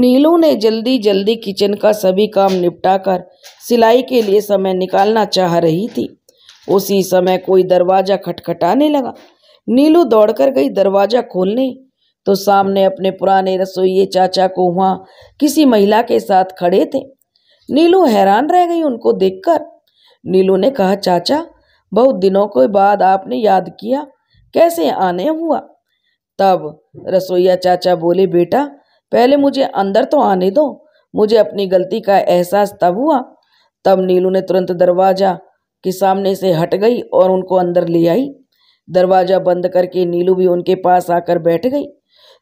नीलू ने जल्दी जल्दी किचन का सभी काम निपटाकर सिलाई के लिए समय निकालना चाह रही थी उसी समय कोई दरवाज़ा खटखटाने लगा नीलू दौड़कर गई दरवाज़ा खोलने तो सामने अपने पुराने रसोइये चाचा को वहाँ किसी महिला के साथ खड़े थे नीलू हैरान रह गई उनको देखकर नीलू ने कहा चाचा बहुत दिनों के बाद आपने याद किया कैसे आने हुआ तब रसोईया चाचा बोले बेटा पहले मुझे अंदर तो आने दो मुझे अपनी गलती का एहसास तब हुआ तब नीलू ने तुरंत दरवाज़ा के सामने से हट गई और उनको अंदर ले आई दरवाज़ा बंद करके नीलू भी उनके पास आकर बैठ गई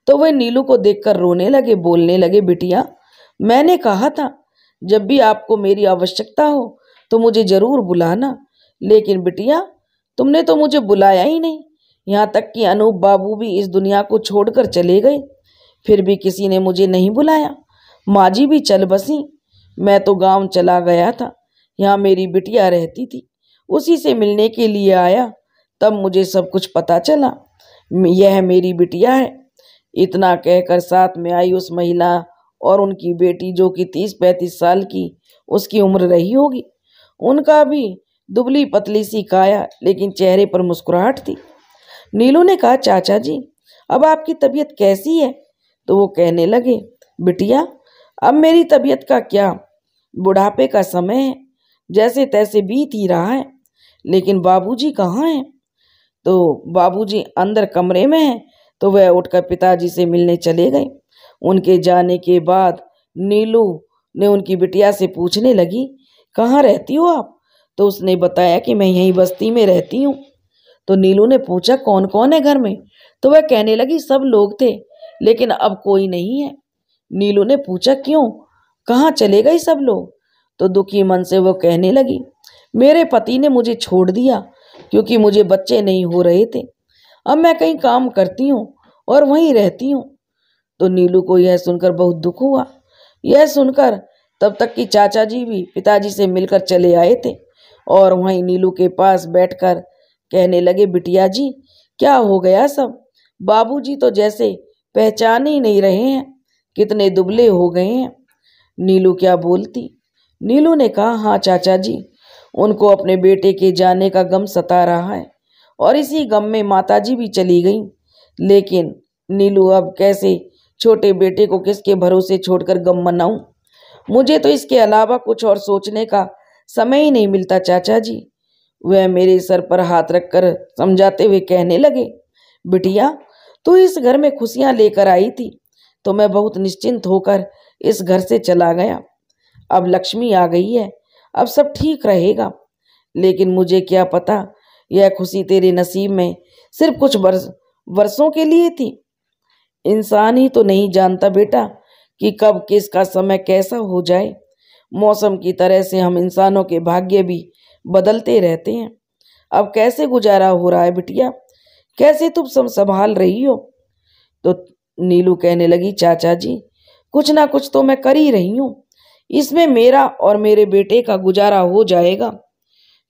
तो वे नीलू को देखकर रोने लगे बोलने लगे बिटिया मैंने कहा था जब भी आपको मेरी आवश्यकता हो तो मुझे ज़रूर बुलाना लेकिन बिटिया तुमने तो मुझे बुलाया ही नहीं यहाँ तक कि अनूप बाबू भी इस दुनिया को छोड़कर चले गए फिर भी किसी ने मुझे नहीं बुलाया माँ जी भी चल बसी मैं तो गांव चला गया था यहाँ मेरी बिटिया रहती थी उसी से मिलने के लिए आया तब मुझे सब कुछ पता चला यह मेरी बिटिया है इतना कहकर साथ में आई उस महिला और उनकी बेटी जो कि तीस पैंतीस साल की उसकी उम्र रही होगी उनका भी दुबली पतली सी काया लेकिन चेहरे पर मुस्कुराहट थी नीलू ने कहा चाचा जी अब आपकी तबीयत कैसी है तो वो कहने लगे बिटिया अब मेरी तबीयत का क्या बुढ़ापे का समय है जैसे तैसे बीत ही रहा है लेकिन बाबूजी कहाँ हैं तो बाबूजी अंदर कमरे में हैं तो वह उठकर पिताजी से मिलने चले गए उनके जाने के बाद नीलू ने उनकी बिटिया से पूछने लगी कहाँ रहती हो आप तो उसने बताया कि मैं यहीं बस्ती में रहती हूँ तो नीलू ने पूछा कौन कौन है घर में तो वह कहने लगी सब लोग थे लेकिन अब कोई नहीं है नीलू ने पूछा क्यों कहाँ चले गए सब लोग तो दुखी मन से वो कहने लगी मेरे पति ने मुझे छोड़ दिया क्योंकि मुझे बच्चे नहीं हो रहे थे अब मैं कहीं काम करती हूँ और वहीं रहती हूँ तो नीलू को यह सुनकर बहुत दुख हुआ यह सुनकर तब तक कि चाचा जी भी पिताजी से मिलकर चले आए थे और वहीं नीलू के पास बैठकर कहने लगे बिटिया जी क्या हो गया सब बाबूजी तो जैसे पहचान ही नहीं रहे हैं कितने दुबले हो गए हैं नीलू क्या बोलती नीलू ने कहा हाँ चाचा जी उनको अपने बेटे के जाने का गम सता रहा है और इसी गम में माताजी भी चली गई लेकिन नीलू अब कैसे छोटे बेटे को किसके भरोसे छोड़कर गम मनाऊं मुझे तो इसके अलावा कुछ और सोचने का समय ही नहीं मिलता चाचा जी वह मेरे सर पर हाथ रखकर समझाते हुए कहने लगे बिटिया तू इस घर में खुशियाँ लेकर आई थी तो मैं बहुत निश्चिंत होकर इस घर से चला गया अब लक्ष्मी आ गई है अब सब ठीक रहेगा लेकिन मुझे क्या पता यह खुशी तेरे नसीब में सिर्फ कुछ वर्ष वर्षों के लिए थी इंसान ही तो नहीं जानता बेटा कि कब किसका समय कैसा हो जाए मौसम की तरह से हम इंसानों के भाग्य भी बदलते रहते हैं अब कैसे गुजारा हो रहा है बिटिया कैसे तुम सब संभाल रही हो तो नीलू कहने लगी चाचा जी कुछ ना कुछ तो मैं कर ही रही हूँ इसमें मेरा और मेरे बेटे का गुजारा हो जाएगा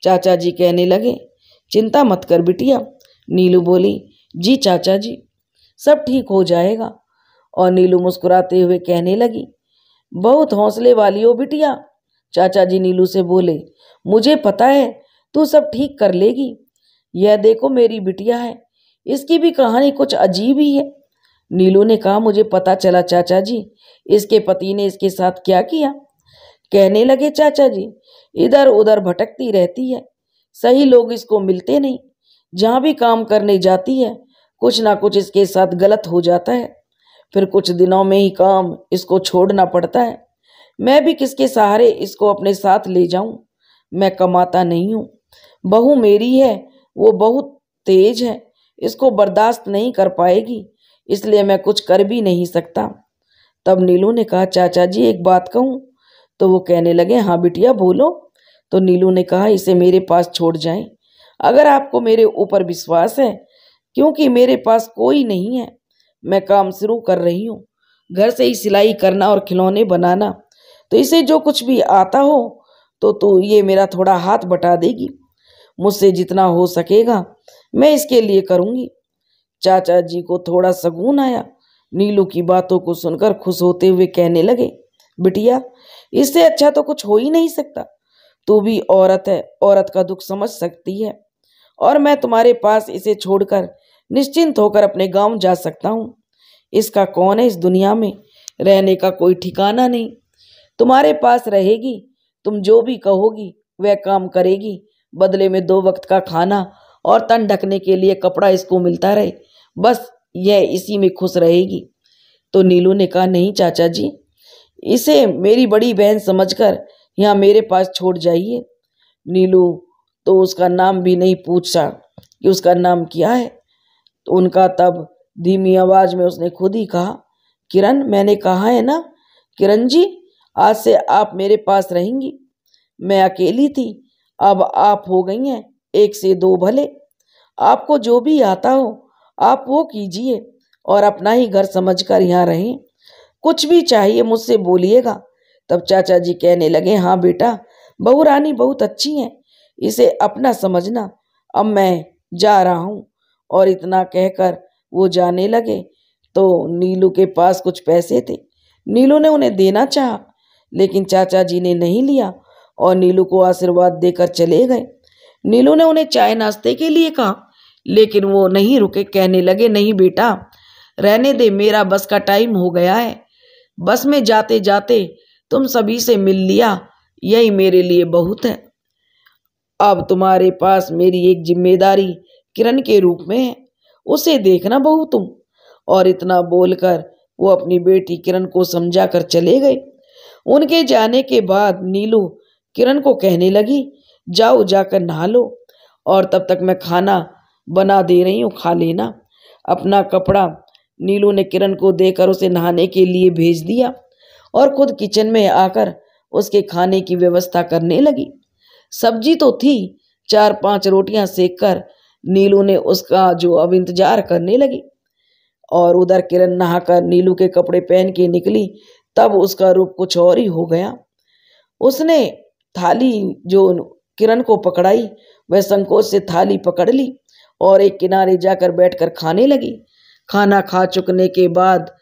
चाचा जी कहने लगे चिंता मत कर बिटिया नीलू बोली जी चाचा जी सब ठीक हो जाएगा और नीलू मुस्कुराते हुए कहने लगी बहुत हौसले वाली हो बिटिया चाचा जी नीलू से बोले मुझे पता है तू सब ठीक कर लेगी यह देखो मेरी बिटिया है इसकी भी कहानी कुछ अजीब ही है नीलू ने कहा मुझे पता चला चाचा जी इसके पति ने इसके साथ क्या किया कहने लगे चाचा जी इधर उधर भटकती रहती है सही लोग इसको मिलते नहीं जहाँ भी काम करने जाती है कुछ ना कुछ इसके साथ गलत हो जाता है फिर कुछ दिनों में ही काम इसको छोड़ना पड़ता है मैं भी किसके सहारे इसको अपने साथ ले जाऊं मैं कमाता नहीं हूं बहू मेरी है वो बहुत तेज है इसको बर्दाश्त नहीं कर पाएगी इसलिए मैं कुछ कर भी नहीं सकता तब नीलू ने कहा चाचा जी एक बात कहूँ तो वो कहने लगे हाँ बिटिया बोलो तो नीलू ने कहा इसे मेरे पास छोड़ जाएं अगर आपको मेरे ऊपर विश्वास है क्योंकि मेरे पास कोई नहीं है मैं काम शुरू कर रही हूँ घर से ही सिलाई करना और खिलौने बनाना तो इसे जो कुछ भी आता हो तो तो ये मेरा थोड़ा हाथ बटा देगी मुझसे जितना हो सकेगा मैं इसके लिए करूँगी चाचा जी को थोड़ा सगुन आया नीलू की बातों को सुनकर खुश होते हुए कहने लगे बिटिया इससे अच्छा तो कुछ हो ही नहीं सकता तू भी औरत है औरत का दुख समझ सकती है और मैं तुम्हारे पास इसे छोड़कर निश्चिंत होकर अपने गांव जा सकता हूँ इसका कौन है इस दुनिया में रहने का कोई ठिकाना नहीं तुम्हारे पास रहेगी तुम जो भी कहोगी वह काम करेगी बदले में दो वक्त का खाना और तन ढकने के लिए कपड़ा इसको मिलता रहे बस यह इसी में खुश रहेगी तो नीलू ने कहा नहीं चाचा जी इसे मेरी बड़ी बहन समझकर यहाँ मेरे पास छोड़ जाइए नीलू तो उसका नाम भी नहीं पूछा कि उसका नाम क्या है तो उनका तब धीमी आवाज़ में उसने खुद ही कहा किरण मैंने कहा है ना किरण जी आज से आप मेरे पास रहेंगी मैं अकेली थी अब आप हो गई हैं एक से दो भले आपको जो भी आता हो आप वो कीजिए और अपना ही घर समझकर यहाँ रहें कुछ भी चाहिए मुझसे बोलिएगा तब चाचा जी कहने लगे हाँ बेटा बहू रानी बहुत अच्छी हैं इसे अपना समझना अब मैं जा रहा हूँ और इतना कहकर वो जाने लगे तो नीलू के पास कुछ पैसे थे नीलू ने उन्हें देना चाहा लेकिन चाचा जी ने नहीं लिया और नीलू को आशीर्वाद देकर चले गए नीलू ने उन्हें चाय नाश्ते के लिए कहा लेकिन वो नहीं रुके कहने लगे नहीं बेटा रहने दे मेरा बस का टाइम हो गया है बस में जाते जाते तुम सभी से मिल लिया यही मेरे लिए बहुत है अब तुम्हारे पास मेरी एक जिम्मेदारी किरण के रूप में है उसे देखना बहू तुम और इतना बोलकर वो अपनी बेटी किरण को समझा कर चले गए उनके जाने के बाद नीलू किरण को कहने लगी जाओ जाकर नहा लो और तब तक मैं खाना बना दे रही हूँ खा लेना अपना कपड़ा नीलू ने किरण को देकर उसे नहाने के लिए भेज दिया और खुद किचन में आकर उसके खाने की व्यवस्था करने लगी सब्जी तो थी चार पांच रोटियां सेक कर नीलू ने उसका जो अब इंतजार करने लगी और उधर किरण नहाकर नीलू के कपड़े पहन के निकली तब उसका रूप कुछ और ही हो गया उसने थाली जो किरण को पकड़ाई वह संकोच से थाली पकड़ ली और एक किनारे जाकर बैठकर खाने लगी खाना खा चुकने के बाद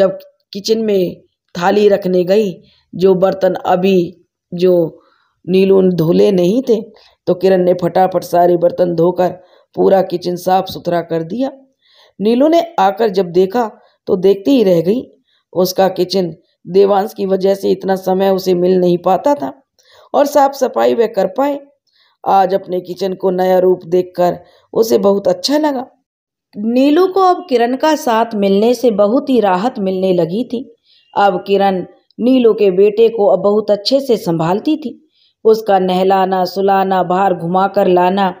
जब किचन में थाली रखने गई जो बर्तन अभी जो नीलू धुले नहीं थे तो किरण ने फटाफट सारे बर्तन धोकर पूरा किचन साफ सुथरा कर दिया नीलू ने आकर जब देखा तो देखती ही रह गई उसका किचन देवांश की वजह से इतना समय उसे मिल नहीं पाता था और साफ सफाई वह कर पाए आज अपने किचन को नया रूप देखकर उसे बहुत अच्छा लगा नीलू को अब किरण का साथ मिलने से बहुत ही राहत मिलने लगी थी अब किरण नीलू के बेटे को अब बहुत अच्छे से संभालती थी उसका नहलाना सुलाना बाहर घुमा कर लाना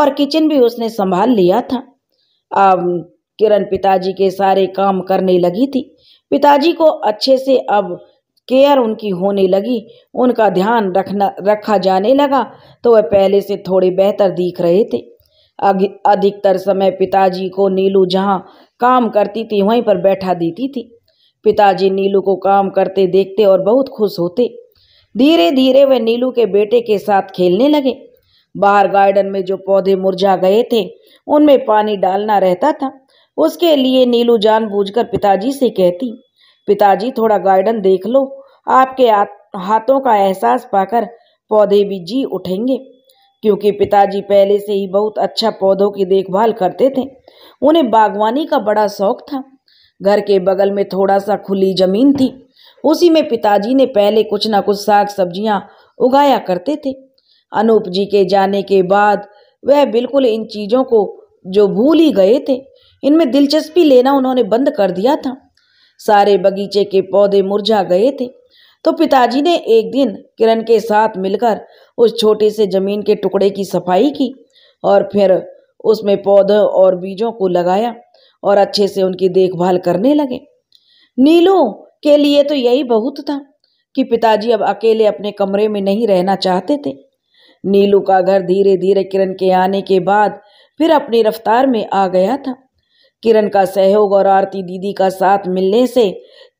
और किचन भी उसने संभाल लिया था अब किरण पिताजी के सारे काम करने लगी थी पिताजी को अच्छे से अब केयर उनकी होने लगी उनका ध्यान रखना रखा जाने लगा तो वह पहले से थोड़े बेहतर दिख रहे थे अधिकतर समय पिताजी को नीलू जहाँ काम करती थी वहीं पर बैठा देती थी पिताजी नीलू को काम करते देखते और बहुत खुश होते धीरे धीरे वे नीलू के बेटे के साथ खेलने लगे बाहर गार्डन में जो पौधे मुरझा गए थे उनमें पानी डालना रहता था उसके लिए नीलू जानबूझकर पिताजी से कहती पिताजी थोड़ा गार्डन देख लो आपके हाथों का एहसास पाकर पौधे भी जी उठेंगे क्योंकि पिताजी पहले से ही बहुत अच्छा पौधों की देखभाल करते थे उन्हें बागवानी का बड़ा शौक था घर के बगल में थोड़ा सा खुली जमीन थी उसी में पिताजी ने पहले कुछ ना कुछ साग सब्जियां उगाया करते थे अनूप जी के जाने के बाद वह बिल्कुल इन चीज़ों को जो भूल ही गए थे इनमें दिलचस्पी लेना उन्होंने बंद कर दिया था सारे बगीचे के पौधे मुरझा गए थे तो पिताजी ने एक दिन किरण के साथ मिलकर उस छोटे से ज़मीन के टुकड़े की सफाई की और फिर उसमें पौधों और बीजों को लगाया और अच्छे से उनकी देखभाल करने लगे नीलू के लिए तो यही बहुत था कि पिताजी अब अकेले अपने कमरे में नहीं रहना चाहते थे नीलू का घर धीरे धीरे किरण के आने के बाद फिर अपनी रफ्तार में आ गया था किरण का सहयोग और आरती दीदी का साथ मिलने से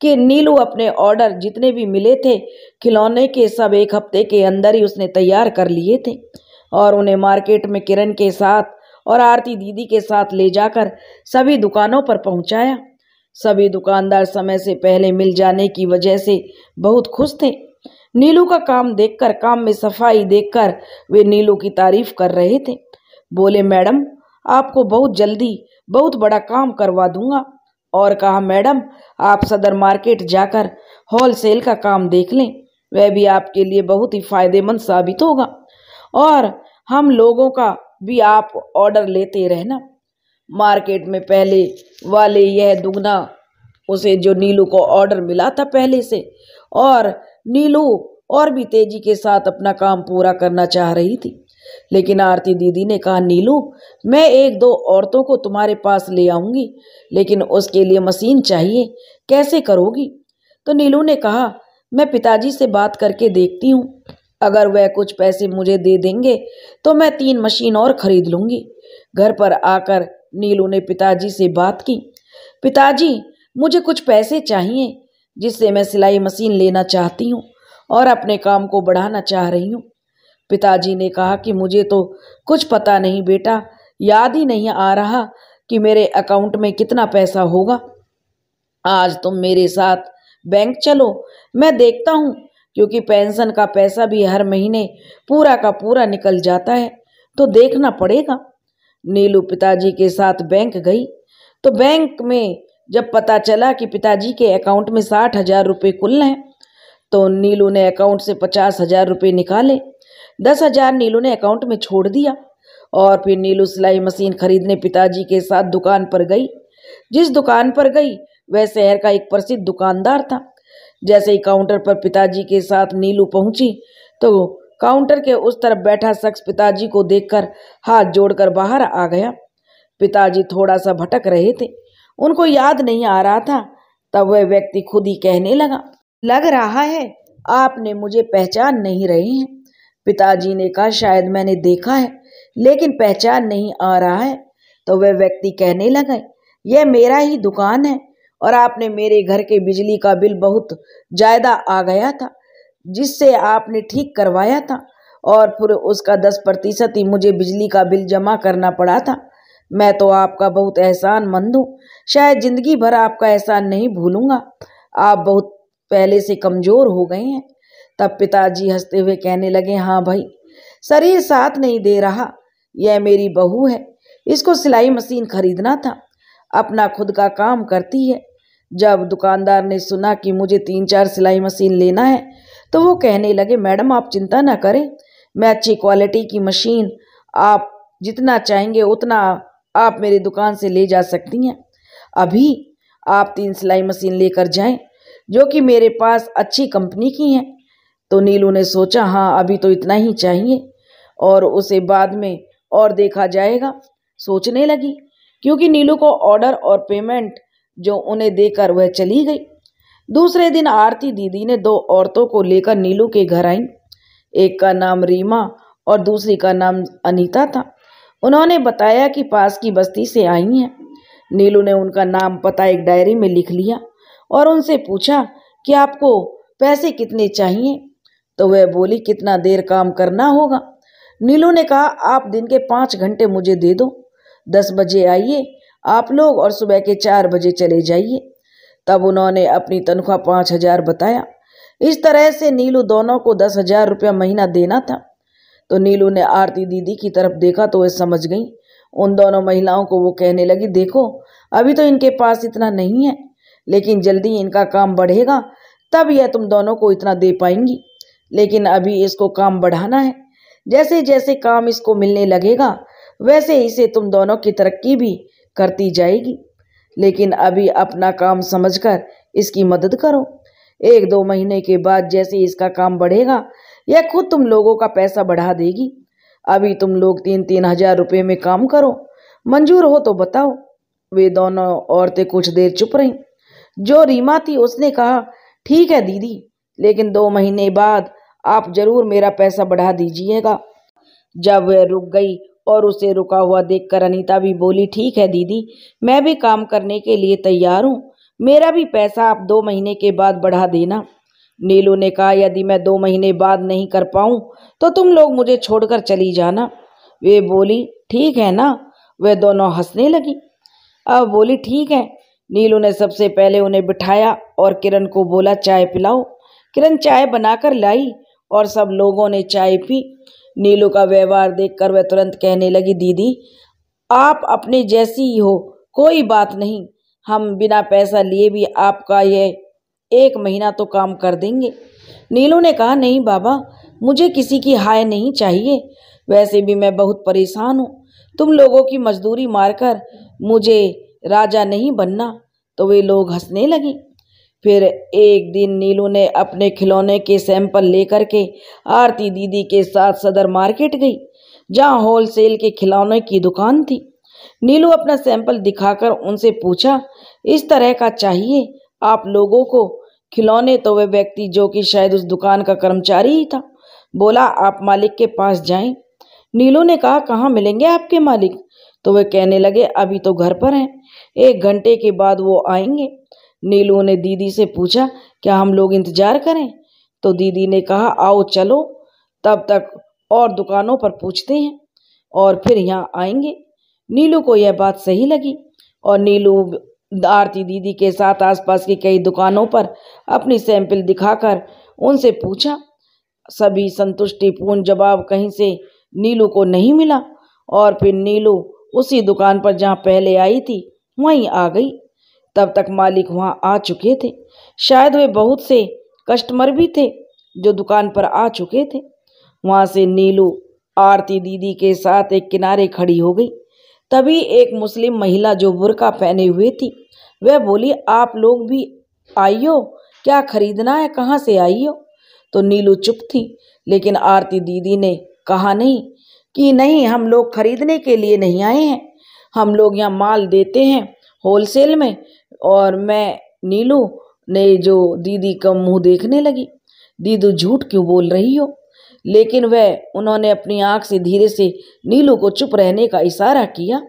कि नीलू अपने ऑर्डर जितने भी मिले थे खिलौने के सब एक हफ्ते के अंदर ही उसने तैयार कर लिए थे और उन्हें मार्केट में किरण के साथ और आरती दीदी के साथ ले जाकर सभी दुकानों पर पहुंचाया सभी दुकानदार समय से पहले मिल जाने की वजह से बहुत खुश थे नीलू का काम देखकर काम में सफाई देखकर वे नीलू की तारीफ कर रहे थे बोले मैडम आपको बहुत जल्दी बहुत बड़ा काम करवा दूंगा और कहा मैडम आप सदर मार्केट जाकर होल सेल का काम देख लें वह भी आपके लिए बहुत ही फायदेमंद साबित होगा और हम लोगों का भी आप ऑर्डर लेते रहना मार्केट में पहले वाले यह दुगना उसे जो नीलू को ऑर्डर मिला था पहले से और नीलू और भी तेजी के साथ अपना काम पूरा करना चाह रही थी लेकिन आरती दीदी ने कहा नीलू मैं एक दो औरतों को तुम्हारे पास ले आऊँगी लेकिन उसके लिए मशीन चाहिए कैसे करोगी तो नीलू ने कहा मैं पिताजी से बात करके देखती हूँ अगर वह कुछ पैसे मुझे दे देंगे तो मैं तीन मशीन और खरीद लूँगी घर पर आकर नीलू ने पिताजी से बात की पिताजी मुझे कुछ पैसे चाहिए जिससे मैं सिलाई मशीन लेना चाहती हूँ और अपने काम को बढ़ाना चाह रही हूँ पिताजी ने कहा कि मुझे तो कुछ पता नहीं बेटा याद ही नहीं आ रहा कि मेरे अकाउंट में कितना पैसा होगा आज तुम मेरे साथ बैंक चलो मैं देखता हूँ क्योंकि पेंशन का पैसा भी हर महीने पूरा का पूरा निकल जाता है तो देखना पड़ेगा नीलू पिताजी के साथ बैंक गई तो बैंक में जब पता चला कि पिताजी के अकाउंट में साठ हजार रुपये कुल हैं तो नीलू ने अकाउंट से पचास हजार रुपये निकाले दस हजार नीलू ने अकाउंट में छोड़ दिया और फिर नीलू सिलाई मशीन खरीदने पिताजी के साथ दुकान पर गई जिस दुकान पर गई वह शहर का एक प्रसिद्ध दुकानदार था जैसे ही काउंटर पर पिताजी के साथ नीलू पहुंची तो काउंटर के उस तरफ बैठा शख्स पिताजी को देखकर हाथ जोड़कर बाहर आ गया पिताजी थोड़ा सा भटक रहे थे उनको याद नहीं आ रहा था तब वह व्यक्ति खुद ही कहने लगा लग रहा है आपने मुझे पहचान नहीं रहे हैं पिताजी ने कहा शायद मैंने देखा है लेकिन पहचान नहीं आ रहा है तो वह व्यक्ति कहने लगे यह मेरा ही दुकान है और आपने मेरे घर के बिजली का बिल बहुत ज़्यादा आ गया था जिससे आपने ठीक करवाया था और फिर उसका दस प्रतिशत ही मुझे बिजली का बिल जमा करना पड़ा था मैं तो आपका बहुत एहसान मंद हूँ शायद ज़िंदगी भर आपका एहसान नहीं भूलूँगा आप बहुत पहले से कमज़ोर हो गए हैं तब पिताजी हंसते हुए कहने लगे हाँ भाई शरीर साथ नहीं दे रहा यह मेरी बहू है इसको सिलाई मशीन खरीदना था अपना खुद का काम करती है जब दुकानदार ने सुना कि मुझे तीन चार सिलाई मशीन लेना है तो वो कहने लगे मैडम आप चिंता ना करें मैं अच्छी क्वालिटी की मशीन आप जितना चाहेंगे उतना आप मेरी दुकान से ले जा सकती हैं अभी आप तीन सिलाई मशीन लेकर जाएं जो कि मेरे पास अच्छी कंपनी की हैं तो नीलू ने सोचा हाँ अभी तो इतना ही चाहिए और उसे बाद में और देखा जाएगा सोचने लगी क्योंकि नीलू को ऑर्डर और पेमेंट जो उन्हें देकर वह चली गई दूसरे दिन आरती दीदी ने दो औरतों को लेकर नीलू के घर आई एक का नाम रीमा और दूसरी का नाम अनीता था उन्होंने बताया कि पास की बस्ती से आई हैं नीलू ने उनका नाम पता एक डायरी में लिख लिया और उनसे पूछा कि आपको पैसे कितने चाहिए तो वह बोली कितना देर काम करना होगा नीलू ने कहा आप दिन के पाँच घंटे मुझे दे दो दस बजे आइए आप लोग और सुबह के चार बजे चले जाइए तब उन्होंने अपनी तनख्वाह पाँच हजार बताया इस तरह से नीलू दोनों को दस हजार रुपया महीना देना था तो नीलू ने आरती दीदी की तरफ देखा तो वह समझ गई उन दोनों महिलाओं को वो कहने लगी देखो अभी तो इनके पास इतना नहीं है लेकिन जल्दी इनका काम बढ़ेगा तब यह तुम दोनों को इतना दे पाएंगी लेकिन अभी इसको काम बढ़ाना है जैसे जैसे काम इसको मिलने लगेगा वैसे ही से तुम दोनों की तरक्की भी करती जाएगी लेकिन अभी अपना काम समझकर इसकी मदद करो एक दो महीने के बाद जैसे इसका काम बढ़ेगा यह खुद तुम लोगों का पैसा बढ़ा देगी अभी तुम लोग तीन तीन हजार रुपये में काम करो मंजूर हो तो बताओ वे दोनों औरतें कुछ देर चुप रहीं जो रीमा थी उसने कहा ठीक है दीदी लेकिन दो महीने बाद आप ज़रूर मेरा पैसा बढ़ा दीजिएगा जब वह रुक गई और उसे रुका हुआ देखकर अनीता भी बोली ठीक है दीदी मैं भी काम करने के लिए तैयार हूँ मेरा भी पैसा आप दो महीने के बाद बढ़ा देना नीलू ने कहा यदि मैं दो महीने बाद नहीं कर पाऊँ तो तुम लोग मुझे छोड़कर चली जाना वे बोली ठीक है ना वे दोनों हंसने लगी अब बोली ठीक है नीलू ने सबसे पहले उन्हें बिठाया और किरण को बोला चाय पिलाओ किरण चाय बनाकर लाई और सब लोगों ने चाय पी नीलू का व्यवहार देखकर वह तुरंत कहने लगी दीदी आप अपने जैसी ही हो कोई बात नहीं हम बिना पैसा लिए भी आपका यह एक महीना तो काम कर देंगे नीलू ने कहा नहीं बाबा मुझे किसी की हाय नहीं चाहिए वैसे भी मैं बहुत परेशान हूँ तुम लोगों की मजदूरी मारकर मुझे राजा नहीं बनना तो वे लोग हंसने लगे फिर एक दिन नीलू ने अपने खिलौने के सैंपल लेकर के आरती दीदी के साथ सदर मार्केट गई जहाँ होलसेल के खिलौने की दुकान थी नीलू अपना सैंपल दिखाकर उनसे पूछा इस तरह का चाहिए आप लोगों को खिलौने तो वह व्यक्ति जो कि शायद उस दुकान का कर्मचारी ही था बोला आप मालिक के पास जाएं नीलू ने कहा कहाँ मिलेंगे आपके मालिक तो वे कहने लगे अभी तो घर पर हैं एक घंटे के बाद वो आएंगे नीलू ने दीदी से पूछा क्या हम लोग इंतज़ार करें तो दीदी ने कहा आओ चलो तब तक और दुकानों पर पूछते हैं और फिर यहाँ आएंगे नीलू को यह बात सही लगी और नीलू आरती दीदी के साथ आसपास की कई दुकानों पर अपनी सैंपल दिखाकर उनसे पूछा सभी संतुष्टिपूर्ण जवाब कहीं से नीलू को नहीं मिला और फिर नीलू उसी दुकान पर जहाँ पहले आई थी वहीं आ गई तब तक मालिक वहाँ आ चुके थे शायद वे बहुत से कस्टमर भी थे जो दुकान पर आ चुके थे वहाँ से नीलू आरती दीदी के साथ एक किनारे खड़ी हो गई तभी एक मुस्लिम महिला जो बुरका पहने हुए थी वह बोली आप लोग भी आई हो क्या खरीदना है कहाँ से आई हो तो नीलू चुप थी लेकिन आरती दीदी ने कहा नहीं कि नहीं हम लोग खरीदने के लिए नहीं आए हैं हम लोग यहाँ माल देते हैं होलसेल में और मैं नीलू ने जो दीदी का मुंह देखने लगी दीदू झूठ क्यों बोल रही हो लेकिन वह उन्होंने अपनी आंख से धीरे से नीलू को चुप रहने का इशारा किया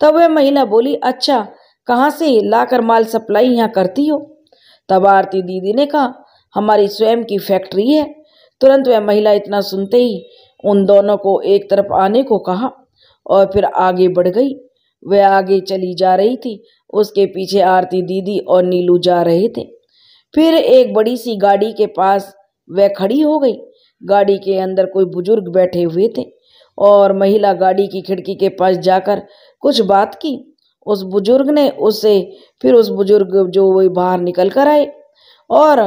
तब वह महिला बोली अच्छा कहाँ से लाकर माल सप्लाई यहाँ करती हो तब आरती दीदी ने कहा हमारी स्वयं की फैक्ट्री है तुरंत वह महिला इतना सुनते ही उन दोनों को एक तरफ आने को कहा और फिर आगे बढ़ गई वह आगे चली जा रही थी उसके पीछे आरती दीदी और नीलू जा रहे थे फिर एक बड़ी सी गाड़ी के पास वह खड़ी हो गई गाड़ी के अंदर कोई बुजुर्ग बैठे हुए थे और महिला गाड़ी की खिड़की के पास जाकर कुछ बात की उस बुजुर्ग ने उसे फिर उस बुजुर्ग जो वो बाहर निकल कर आए और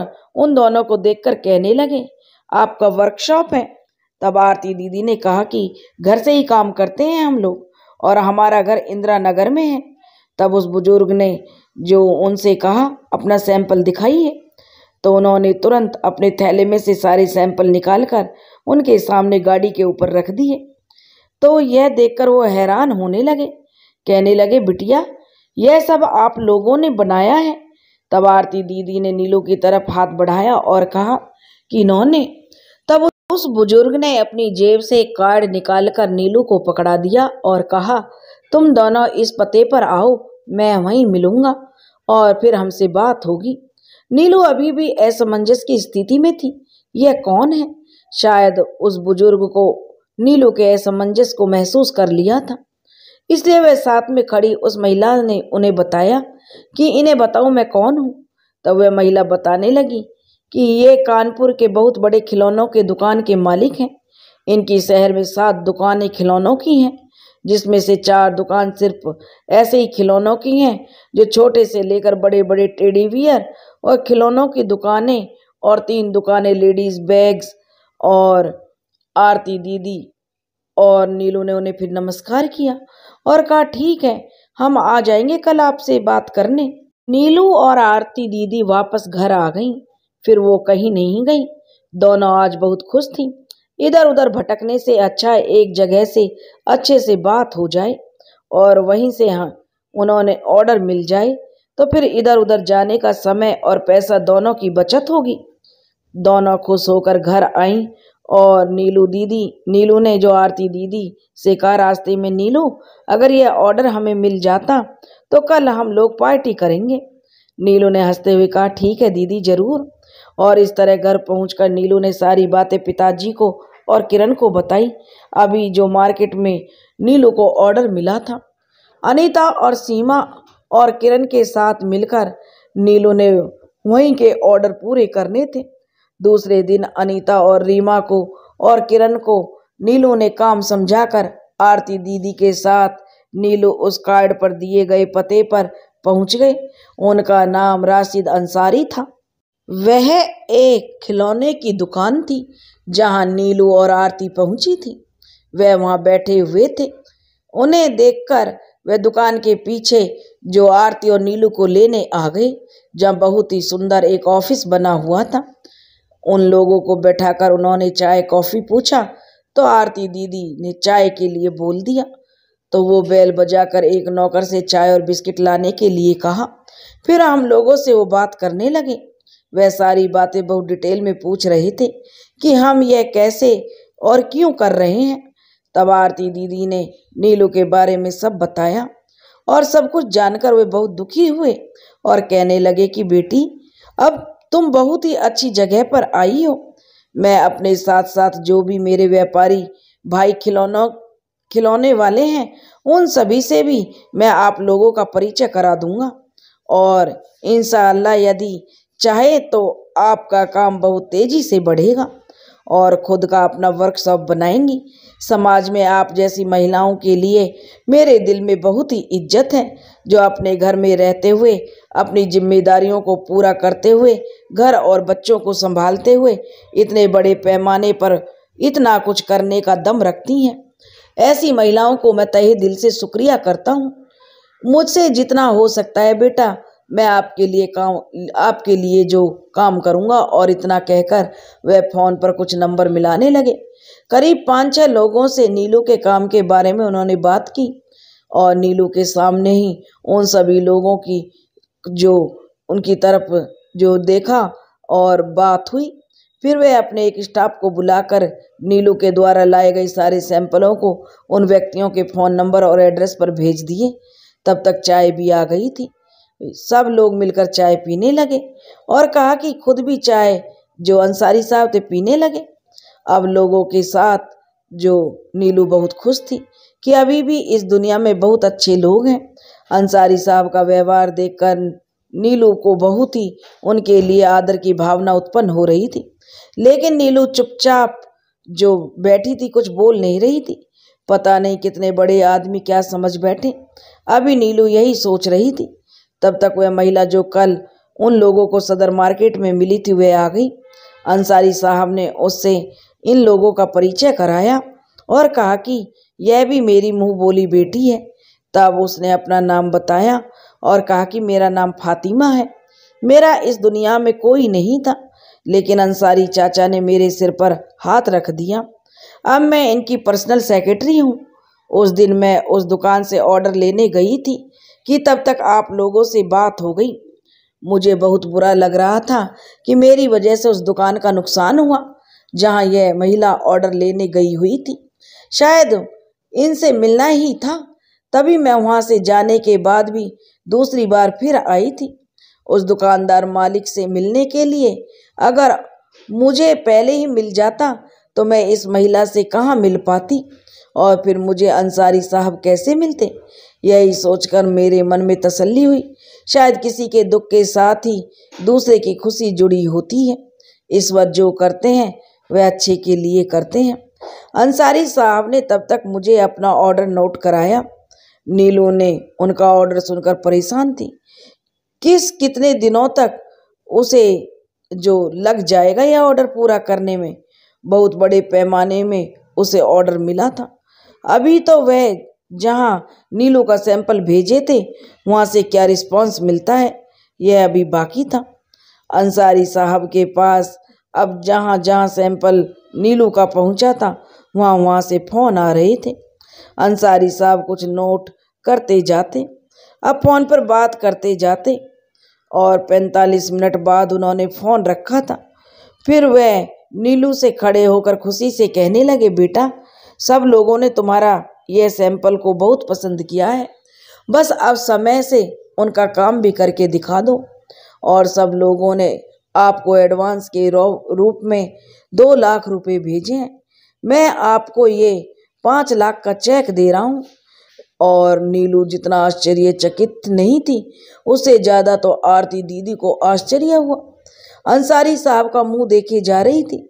उन दोनों को देखकर कहने लगे आपका वर्कशॉप है तब आरती दीदी ने कहा कि घर से ही काम करते हैं हम लोग और हमारा घर इंदिरा नगर में है तब उस बुजुर्ग ने जो उनसे कहा अपना सैंपल दिखाइए तो उन्होंने तुरंत अपने थैले में से सारे सैंपल निकाल कर उनके सामने गाड़ी के ऊपर रख दिए तो यह देखकर वो हैरान होने लगे कहने लगे बिटिया यह सब आप लोगों ने बनाया है तब आरती दीदी ने नीलू की तरफ हाथ बढ़ाया और कहा कि इन्होंने उस बुजुर्ग ने अपनी जेब से एक कार्ड निकालकर नीलू को पकड़ा दिया और कहा तुम दोनों इस पते पर आओ मैं वहीं मिलूंगा और फिर हमसे बात होगी नीलू अभी भी असमंजस की स्थिति में थी यह कौन है शायद उस बुजुर्ग को नीलू के असमंजस को महसूस कर लिया था इसलिए वह साथ में खड़ी उस महिला ने उन्हें बताया कि इन्हें बताओ मैं कौन हूँ तब वह महिला बताने लगी कि ये कानपुर के बहुत बड़े खिलौनों के दुकान के मालिक हैं इनकी शहर में सात दुकानें खिलौनों की हैं जिसमें से चार दुकान सिर्फ ऐसे ही खिलौनों की हैं जो छोटे से लेकर बड़े बड़े टेडी और खिलौनों की दुकानें और तीन दुकानें लेडीज़ बैग्स और आरती दीदी और नीलू ने उन्हें फिर नमस्कार किया और कहा ठीक है हम आ जाएंगे कल आपसे बात करने नीलू और आरती दीदी वापस घर आ गईं फिर वो कहीं नहीं गई दोनों आज बहुत खुश थीं इधर उधर भटकने से अच्छा एक जगह से अच्छे से बात हो जाए और वहीं से हाँ उन्होंने ऑर्डर मिल जाए तो फिर इधर उधर जाने का समय और पैसा दोनों की बचत होगी दोनों खुश होकर घर आई और नीलू दीदी नीलू ने जो आरती दीदी से कहा रास्ते में नीलू अगर यह ऑर्डर हमें मिल जाता तो कल हम लोग पार्टी करेंगे नीलू ने हंसते हुए कहा ठीक है दीदी ज़रूर और इस तरह घर पहुंचकर नीलू ने सारी बातें पिताजी को और किरण को बताई अभी जो मार्केट में नीलू को ऑर्डर मिला था अनीता और सीमा और किरण के साथ मिलकर नीलू ने वहीं के ऑर्डर पूरे करने थे दूसरे दिन अनीता और रीमा को और किरण को नीलू ने काम समझाकर आरती दीदी के साथ नीलू उस कार्ड पर दिए गए पते पर पहुंच गए उनका नाम राशिद अंसारी था वह एक खिलौने की दुकान थी जहाँ नीलू और आरती पहुँची थी वह वहाँ बैठे हुए थे उन्हें देखकर वह दुकान के पीछे जो आरती और नीलू को लेने आ गए जहाँ बहुत ही सुंदर एक ऑफिस बना हुआ था उन लोगों को बैठाकर उन्होंने चाय कॉफ़ी पूछा तो आरती दीदी ने चाय के लिए बोल दिया तो वो बैल बजाकर एक नौकर से चाय और बिस्किट लाने के लिए कहा फिर हम लोगों से वो बात करने लगे वह सारी बातें बहुत डिटेल में पूछ रहे थे कि हम यह कैसे और क्यों कर रहे हैं तब आरती दीदी ने नीलू के बारे में सब बताया और सब कुछ जानकर वे बहुत दुखी हुए और कहने लगे कि बेटी अब तुम बहुत ही अच्छी जगह पर आई हो मैं अपने साथ साथ जो भी मेरे व्यापारी भाई खिलौनों खिलौने वाले हैं उन सभी से भी मैं आप लोगों का परिचय करा दूंगा और इन यदि चाहे तो आपका काम बहुत तेज़ी से बढ़ेगा और खुद का अपना वर्कशॉप बनाएंगी समाज में आप जैसी महिलाओं के लिए मेरे दिल में बहुत ही इज्जत है जो अपने घर में रहते हुए अपनी जिम्मेदारियों को पूरा करते हुए घर और बच्चों को संभालते हुए इतने बड़े पैमाने पर इतना कुछ करने का दम रखती हैं ऐसी महिलाओं को मैं तहे दिल से शुक्रिया करता हूँ मुझसे जितना हो सकता है बेटा मैं आपके लिए काम आपके लिए जो काम करूँगा और इतना कहकर वह फ़ोन पर कुछ नंबर मिलाने लगे करीब पाँच छः लोगों से नीलू के काम के बारे में उन्होंने बात की और नीलू के सामने ही उन सभी लोगों की जो उनकी तरफ जो देखा और बात हुई फिर वे अपने एक स्टाफ को बुलाकर नीलू के द्वारा लाए गए सारे सैंपलों को उन व्यक्तियों के फ़ोन नंबर और एड्रेस पर भेज दिए तब तक चाय भी आ गई थी सब लोग मिलकर चाय पीने लगे और कहा कि खुद भी चाय जो अंसारी साहब थे पीने लगे अब लोगों के साथ जो नीलू बहुत खुश थी कि अभी भी इस दुनिया में बहुत अच्छे लोग हैं अंसारी साहब का व्यवहार देखकर नीलू को बहुत ही उनके लिए आदर की भावना उत्पन्न हो रही थी लेकिन नीलू चुपचाप जो बैठी थी कुछ बोल नहीं रही थी पता नहीं कितने बड़े आदमी क्या समझ बैठे अभी नीलू यही सोच रही थी तब तक वह महिला जो कल उन लोगों को सदर मार्केट में मिली थी वह आ गई अंसारी साहब ने उससे इन लोगों का परिचय कराया और कहा कि यह भी मेरी मुंह बोली बेटी है तब उसने अपना नाम बताया और कहा कि मेरा नाम फातिमा है मेरा इस दुनिया में कोई नहीं था लेकिन अंसारी चाचा ने मेरे सिर पर हाथ रख दिया अब मैं इनकी पर्सनल सेक्रेटरी हूँ उस दिन मैं उस दुकान से ऑर्डर लेने गई थी कि तब तक आप लोगों से बात हो गई मुझे बहुत बुरा लग रहा था कि मेरी वजह से उस दुकान का नुकसान हुआ जहां यह महिला ऑर्डर लेने गई हुई थी शायद इनसे मिलना ही था तभी मैं वहां से जाने के बाद भी दूसरी बार फिर आई थी उस दुकानदार मालिक से मिलने के लिए अगर मुझे पहले ही मिल जाता तो मैं इस महिला से कहाँ मिल पाती और फिर मुझे अंसारी साहब कैसे मिलते यही सोचकर मेरे मन में तसल्ली हुई शायद किसी के दुख के साथ ही दूसरे की खुशी जुड़ी होती है ईश्वर जो करते हैं वह अच्छे के लिए करते हैं अंसारी साहब ने तब तक मुझे अपना ऑर्डर नोट कराया नीलू ने उनका ऑर्डर सुनकर परेशान थी किस कितने दिनों तक उसे जो लग जाएगा यह ऑर्डर पूरा करने में बहुत बड़े पैमाने में उसे ऑर्डर मिला था अभी तो वह जहां नीलू का सैंपल भेजे थे वहां से क्या रिस्पांस मिलता है यह अभी बाकी था अंसारी साहब के पास अब जहाँ जहाँ सैंपल नीलू का पहुँचा था वहाँ वहाँ से फ़ोन आ रहे थे अंसारी साहब कुछ नोट करते जाते अब फ़ोन पर बात करते जाते और 45 मिनट बाद उन्होंने फ़ोन रखा था फिर वह नीलू से खड़े होकर खुशी से कहने लगे बेटा सब लोगों ने तुम्हारा यह सैंपल को बहुत पसंद किया है बस अब समय से उनका काम भी करके दिखा दो और सब लोगों ने आपको एडवांस के रूप में दो लाख रुपए भेजे हैं मैं आपको ये पाँच लाख का चेक दे रहा हूँ और नीलू जितना आश्चर्यचकित नहीं थी उससे ज़्यादा तो आरती दीदी को आश्चर्य हुआ अंसारी साहब का मुंह देखे जा रही थी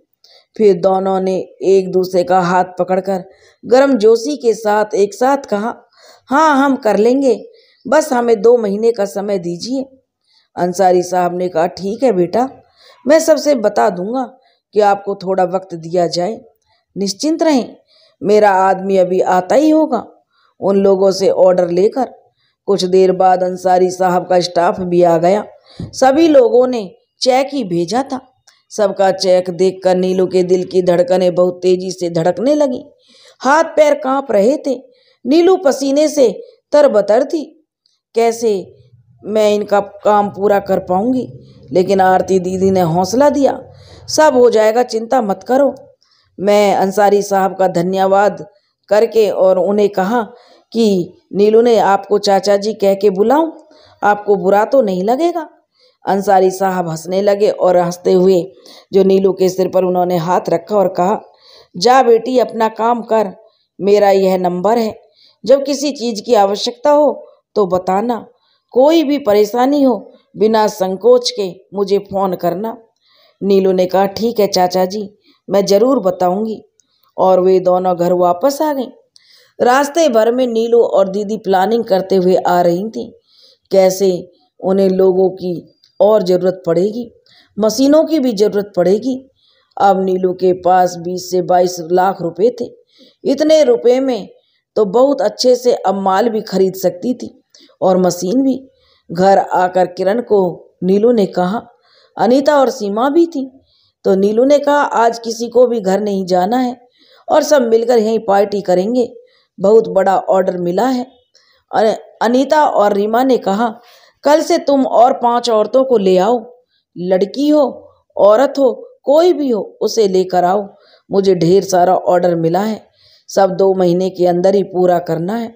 फिर दोनों ने एक दूसरे का हाथ पकड़कर गर्म जोशी के साथ एक साथ कहा हाँ हम कर लेंगे बस हमें दो महीने का समय दीजिए अंसारी साहब ने कहा ठीक है बेटा मैं सबसे बता दूंगा कि आपको थोड़ा वक्त दिया जाए निश्चिंत रहें मेरा आदमी अभी आता ही होगा उन लोगों से ऑर्डर लेकर कुछ देर बाद अंसारी साहब का स्टाफ भी आ गया सभी लोगों ने चेक ही भेजा था सबका चेक देखकर नीलू के दिल की धड़कनें बहुत तेजी से धड़कने लगी हाथ पैर कांप रहे थे नीलू पसीने से तरबतर थी कैसे मैं इनका काम पूरा कर पाऊंगी लेकिन आरती दीदी ने हौसला दिया सब हो जाएगा चिंता मत करो मैं अंसारी साहब का धन्यवाद करके और उन्हें कहा कि नीलू ने आपको चाचा जी कह के बुलाऊं आपको बुरा तो नहीं लगेगा अंसारी साहब हंसने लगे और हंसते हुए जो नीलू के सिर पर उन्होंने हाथ रखा और कहा जा बेटी अपना काम कर मेरा यह नंबर है जब किसी चीज़ की आवश्यकता हो तो बताना कोई भी परेशानी हो बिना संकोच के मुझे फ़ोन करना नीलू ने कहा ठीक है चाचा जी मैं ज़रूर बताऊंगी और वे दोनों घर वापस आ गए रास्ते भर में नीलू और दीदी प्लानिंग करते हुए आ रही थी कैसे उन्हें लोगों की और ज़रूरत पड़ेगी मशीनों की भी ज़रूरत पड़ेगी अब नीलू के पास बीस से बाईस लाख रुपए थे इतने रुपए में तो बहुत अच्छे से अब माल भी खरीद सकती थी और मशीन भी घर आकर किरण को नीलू ने कहा अनीता और सीमा भी थी तो नीलू ने कहा आज किसी को भी घर नहीं जाना है और सब मिलकर यहीं पार्टी करेंगे बहुत बड़ा ऑर्डर मिला है अनीता और रीमा ने कहा कल से तुम और पांच औरतों को ले आओ लड़की हो औरत हो कोई भी हो उसे लेकर आओ मुझे ढेर सारा ऑर्डर मिला है सब दो महीने के अंदर ही पूरा करना है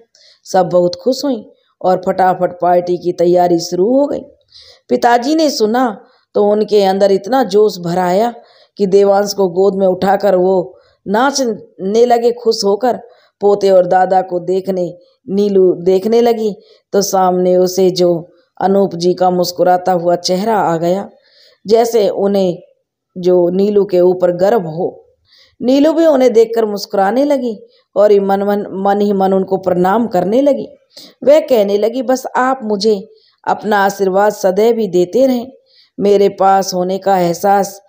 सब बहुत खुश हुई और फटाफट पार्टी की तैयारी शुरू हो गई पिताजी ने सुना तो उनके अंदर इतना जोश भराया कि देवांश को गोद में उठाकर वो नाचने लगे खुश होकर पोते और दादा को देखने नीलू देखने लगी तो सामने उसे जो अनूप जी का मुस्कुराता हुआ चेहरा आ गया जैसे उन्हें जो नीलू के ऊपर गर्व हो नीलू भी उन्हें देखकर मुस्कुराने लगी और ही मन मन मन ही मन उनको प्रणाम करने लगी वह कहने लगी बस आप मुझे अपना आशीर्वाद सदैव ही देते रहें मेरे पास होने का एहसास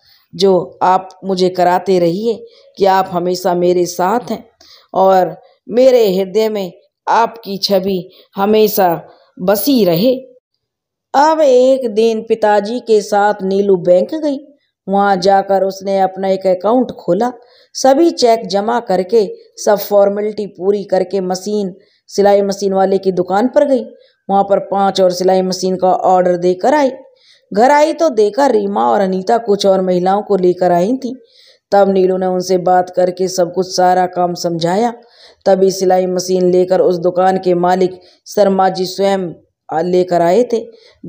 जो आप मुझे कराते रहिए कि आप हमेशा मेरे साथ हैं और मेरे हृदय में आपकी छवि हमेशा बसी रहे अब एक दिन पिताजी के साथ नीलू बैंक गई वहां जाकर उसने अपना एक अकाउंट खोला सभी चेक जमा करके सब फॉर्मेलिटी पूरी करके मशीन सिलाई मशीन वाले की दुकान पर गई वहां पर पाँच और सिलाई मशीन का ऑर्डर देकर आई घर आई तो देखा रीमा और अनीता कुछ और महिलाओं को लेकर आई थी तब नीलू ने उनसे बात करके सब कुछ सारा काम समझाया तभी सिलाई मशीन लेकर उस दुकान के मालिक शर्मा जी स्वयं लेकर आए थे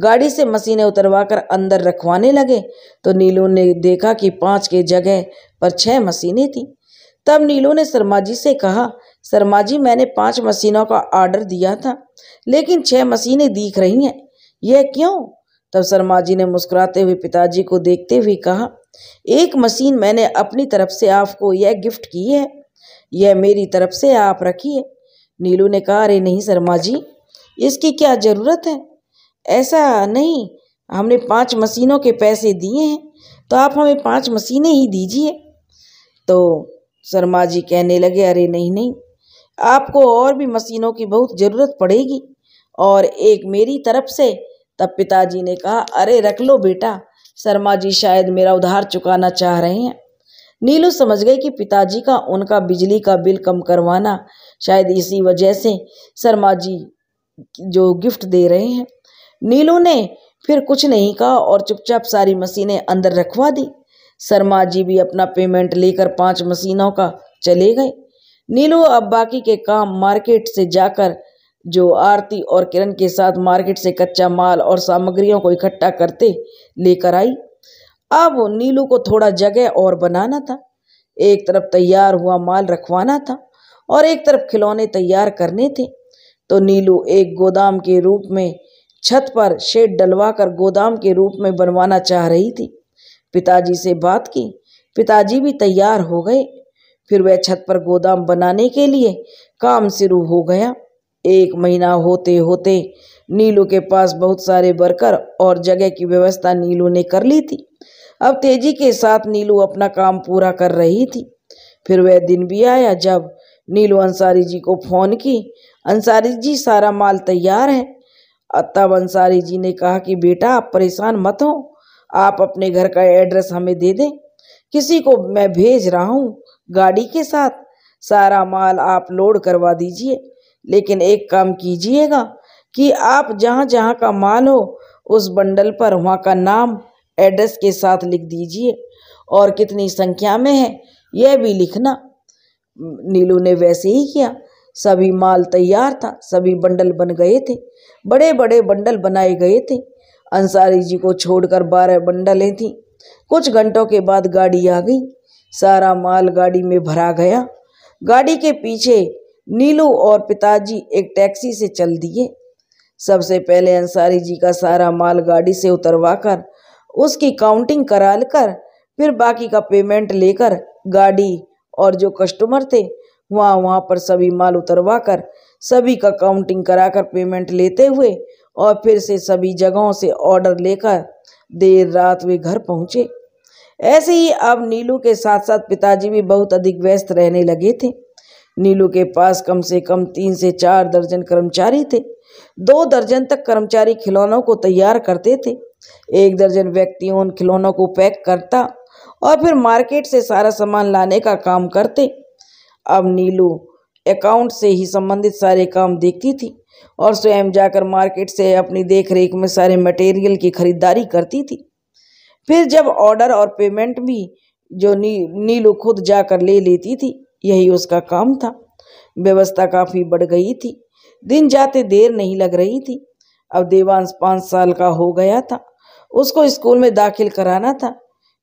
गाड़ी से मशीनें उतरवा कर अंदर रखवाने लगे तो नीलू ने देखा कि पाँच के जगह पर छः मशीनें थीं तब नीलू ने शर्मा जी से कहा शर्मा जी मैंने पाँच मशीनों का ऑर्डर दिया था लेकिन छः मशीनें दिख रही हैं यह क्यों तब शर्मा जी ने मुस्कुराते हुए पिताजी को देखते हुए कहा एक मशीन मैंने अपनी तरफ से आपको यह गिफ्ट की है यह मेरी तरफ से आप रखिए नीलू ने कहा अरे नहीं शर्मा जी इसकी क्या ज़रूरत है ऐसा नहीं हमने पांच मशीनों के पैसे दिए हैं तो आप हमें पांच मशीनें ही दीजिए तो शर्मा जी कहने लगे अरे नहीं नहीं आपको और भी मशीनों की बहुत ज़रूरत पड़ेगी और एक मेरी तरफ से तब पिताजी ने कहा अरे रख लो बेटा शर्मा जी शायद मेरा उधार चुकाना चाह रहे हैं नीलू समझ गई कि पिताजी का उनका बिजली का बिल कम करवाना शायद इसी वजह से शर्मा जी जो गिफ्ट दे रहे हैं नीलू ने फिर कुछ नहीं कहा और चुपचाप सारी मशीनें अंदर रखवा दी शर्मा जी भी अपना पेमेंट लेकर पांच मशीनों का चले गए नीलू अब बाकी के काम मार्केट से जाकर जो आरती और किरण के साथ मार्केट से कच्चा माल और सामग्रियों को इकट्ठा करते लेकर आई अब नीलू को थोड़ा जगह और बनाना था एक तरफ तैयार हुआ माल रखवाना था और एक तरफ खिलौने तैयार करने थे तो नीलू एक गोदाम के रूप में छत पर शेड डलवाकर गोदाम के रूप में बनवाना चाह रही थी पिताजी से बात की पिताजी भी तैयार हो गए फिर वह छत पर गोदाम बनाने के लिए काम शुरू हो गया एक महीना होते होते नीलू के पास बहुत सारे वर्कर और जगह की व्यवस्था नीलू ने कर ली थी अब तेजी के साथ नीलू अपना काम पूरा कर रही थी फिर वह दिन भी आया जब नीलू अंसारी जी को फ़ोन की अंसारी जी सारा माल तैयार है तब अंसारी जी ने कहा कि बेटा आप परेशान मत हो आप अपने घर का एड्रेस हमें दे दें किसी को मैं भेज रहा हूँ गाड़ी के साथ सारा माल आप लोड करवा दीजिए लेकिन एक काम कीजिएगा कि आप जहाँ जहाँ का माल हो उस बंडल पर वहाँ का नाम एड्रेस के साथ लिख दीजिए और कितनी संख्या में है यह भी लिखना नीलू ने वैसे ही किया सभी माल तैयार था सभी बंडल बन गए थे बड़े बड़े बंडल बनाए गए थे अंसारी जी को छोड़कर बारह बंडलें थीं कुछ घंटों के बाद गाड़ी आ गई सारा माल गाड़ी में भरा गया गाड़ी के पीछे नीलू और पिताजी एक टैक्सी से चल दिए सबसे पहले अंसारी जी का सारा माल गाड़ी से उतरवाकर उसकी काउंटिंग करा कर फिर बाकी का पेमेंट लेकर गाड़ी और जो कस्टमर थे वहाँ वहाँ पर सभी माल उतरवा कर सभी का काउंटिंग कराकर पेमेंट लेते हुए और फिर से सभी जगहों से ऑर्डर लेकर देर रात वे घर पहुँचे ऐसे ही अब नीलू के साथ साथ पिताजी भी बहुत अधिक व्यस्त रहने लगे थे नीलू के पास कम से कम तीन से चार दर्जन कर्मचारी थे दो दर्जन तक कर्मचारी खिलौनों को तैयार करते थे एक दर्जन व्यक्ति उन खिलौनों को पैक करता और फिर मार्केट से सारा सामान लाने का काम करते अब नीलू अकाउंट से ही संबंधित सारे काम देखती थी और स्वयं जाकर मार्केट से अपनी देखरेख में सारे मटेरियल की खरीदारी करती थी फिर जब ऑर्डर और पेमेंट भी जो नी नीलू खुद जाकर ले लेती थी यही उसका काम था व्यवस्था काफ़ी बढ़ गई थी दिन जाते देर नहीं लग रही थी अब देवांश पाँच साल का हो गया था उसको स्कूल में दाखिल कराना था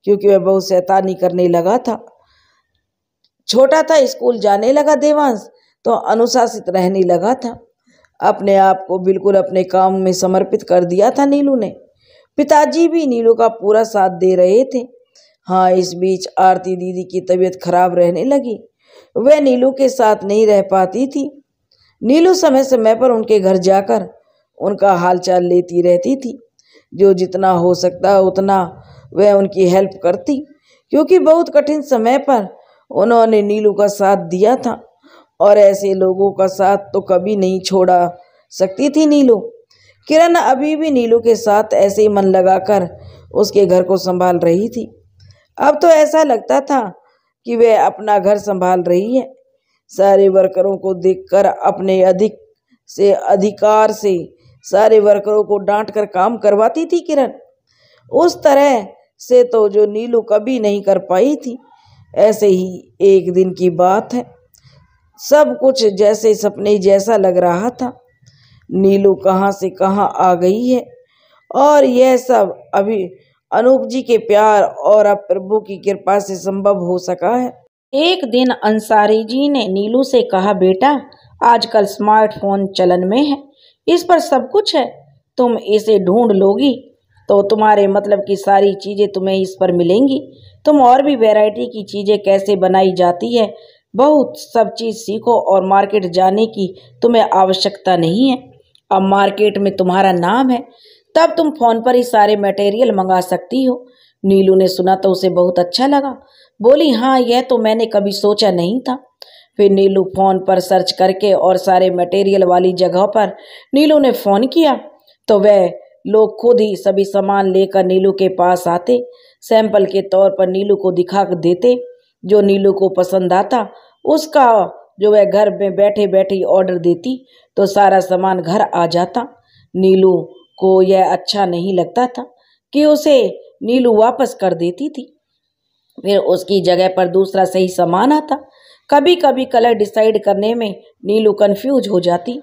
क्योंकि वह बहुत शैतानी करने लगा था छोटा था स्कूल जाने लगा देवांश तो अनुशासित रहने लगा था अपने आप को बिल्कुल अपने काम में समर्पित कर दिया था नीलू ने पिताजी भी नीलू का पूरा साथ दे रहे थे हाँ इस बीच आरती दीदी की तबीयत खराब रहने लगी वह नीलू के साथ नहीं रह पाती थी नीलू समय समय पर उनके घर जाकर उनका हालचाल लेती रहती थी जो जितना हो सकता उतना वह उनकी हेल्प करती क्योंकि बहुत कठिन समय पर उन्होंने नीलू का साथ दिया था और ऐसे लोगों का साथ तो कभी नहीं छोड़ा सकती थी नीलू किरण अभी भी नीलू के साथ ऐसे ही मन लगाकर उसके घर को संभाल रही थी अब तो ऐसा लगता था कि वह अपना घर संभाल रही है सारे वर्करों को देखकर अपने अधिक से अधिकार से सारे वर्करों को डांट कर काम करवाती थी किरण उस तरह से तो जो नीलू कभी नहीं कर पाई थी ऐसे ही एक दिन की बात है सब कुछ जैसे सपने जैसा लग रहा था नीलू कहाँ से कहाँ आ गई है और यह सब अभी अनूप जी के प्यार और अब प्रभु की कृपा से संभव हो सका है एक दिन अंसारी जी ने नीलू से कहा बेटा आजकल स्मार्टफोन चलन में है इस पर सब कुछ है तुम इसे ढूंढ लोगी तो तुम्हारे मतलब की सारी चीज़ें तुम्हें इस पर मिलेंगी तुम और भी वैरायटी की चीज़ें कैसे बनाई जाती है बहुत सब चीज़ सीखो और मार्केट जाने की तुम्हें आवश्यकता नहीं है अब मार्केट में तुम्हारा नाम है तब तुम फ़ोन पर ही सारे मटेरियल मंगा सकती हो नीलू ने सुना तो उसे बहुत अच्छा लगा बोली हाँ यह तो मैंने कभी सोचा नहीं था फिर नीलू फ़ोन पर सर्च करके और सारे मटेरियल वाली जगह पर नीलू ने फ़ोन किया तो वह लोग खुद ही सभी सामान लेकर नीलू के पास आते सैंपल के तौर पर नीलू को दिखा देते जो नीलू को पसंद आता उसका जो वह घर में बैठे बैठे ऑर्डर देती तो सारा सामान घर आ जाता नीलू को यह अच्छा नहीं लगता था कि उसे नीलू वापस कर देती थी फिर उसकी जगह पर दूसरा सही सामान आता कभी कभी कलर डिसाइड करने में नीलू कन्फ्यूज हो जाती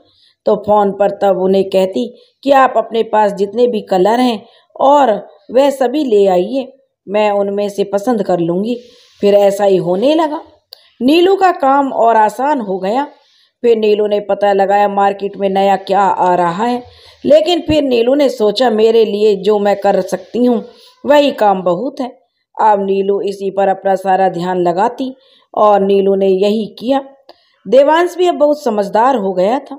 तो फ़ोन पर तब उन्हें कहती कि आप अपने पास जितने भी कलर हैं और वह सभी ले आइए मैं उनमें से पसंद कर लूँगी फिर ऐसा ही होने लगा नीलू का काम और आसान हो गया फिर नीलू ने पता लगाया मार्केट में नया क्या आ रहा है लेकिन फिर नीलू ने सोचा मेरे लिए जो मैं कर सकती हूँ वही काम बहुत है अब नीलू इसी पर अपना सारा ध्यान लगाती और नीलू ने यही किया देवांश भी अब बहुत समझदार हो गया था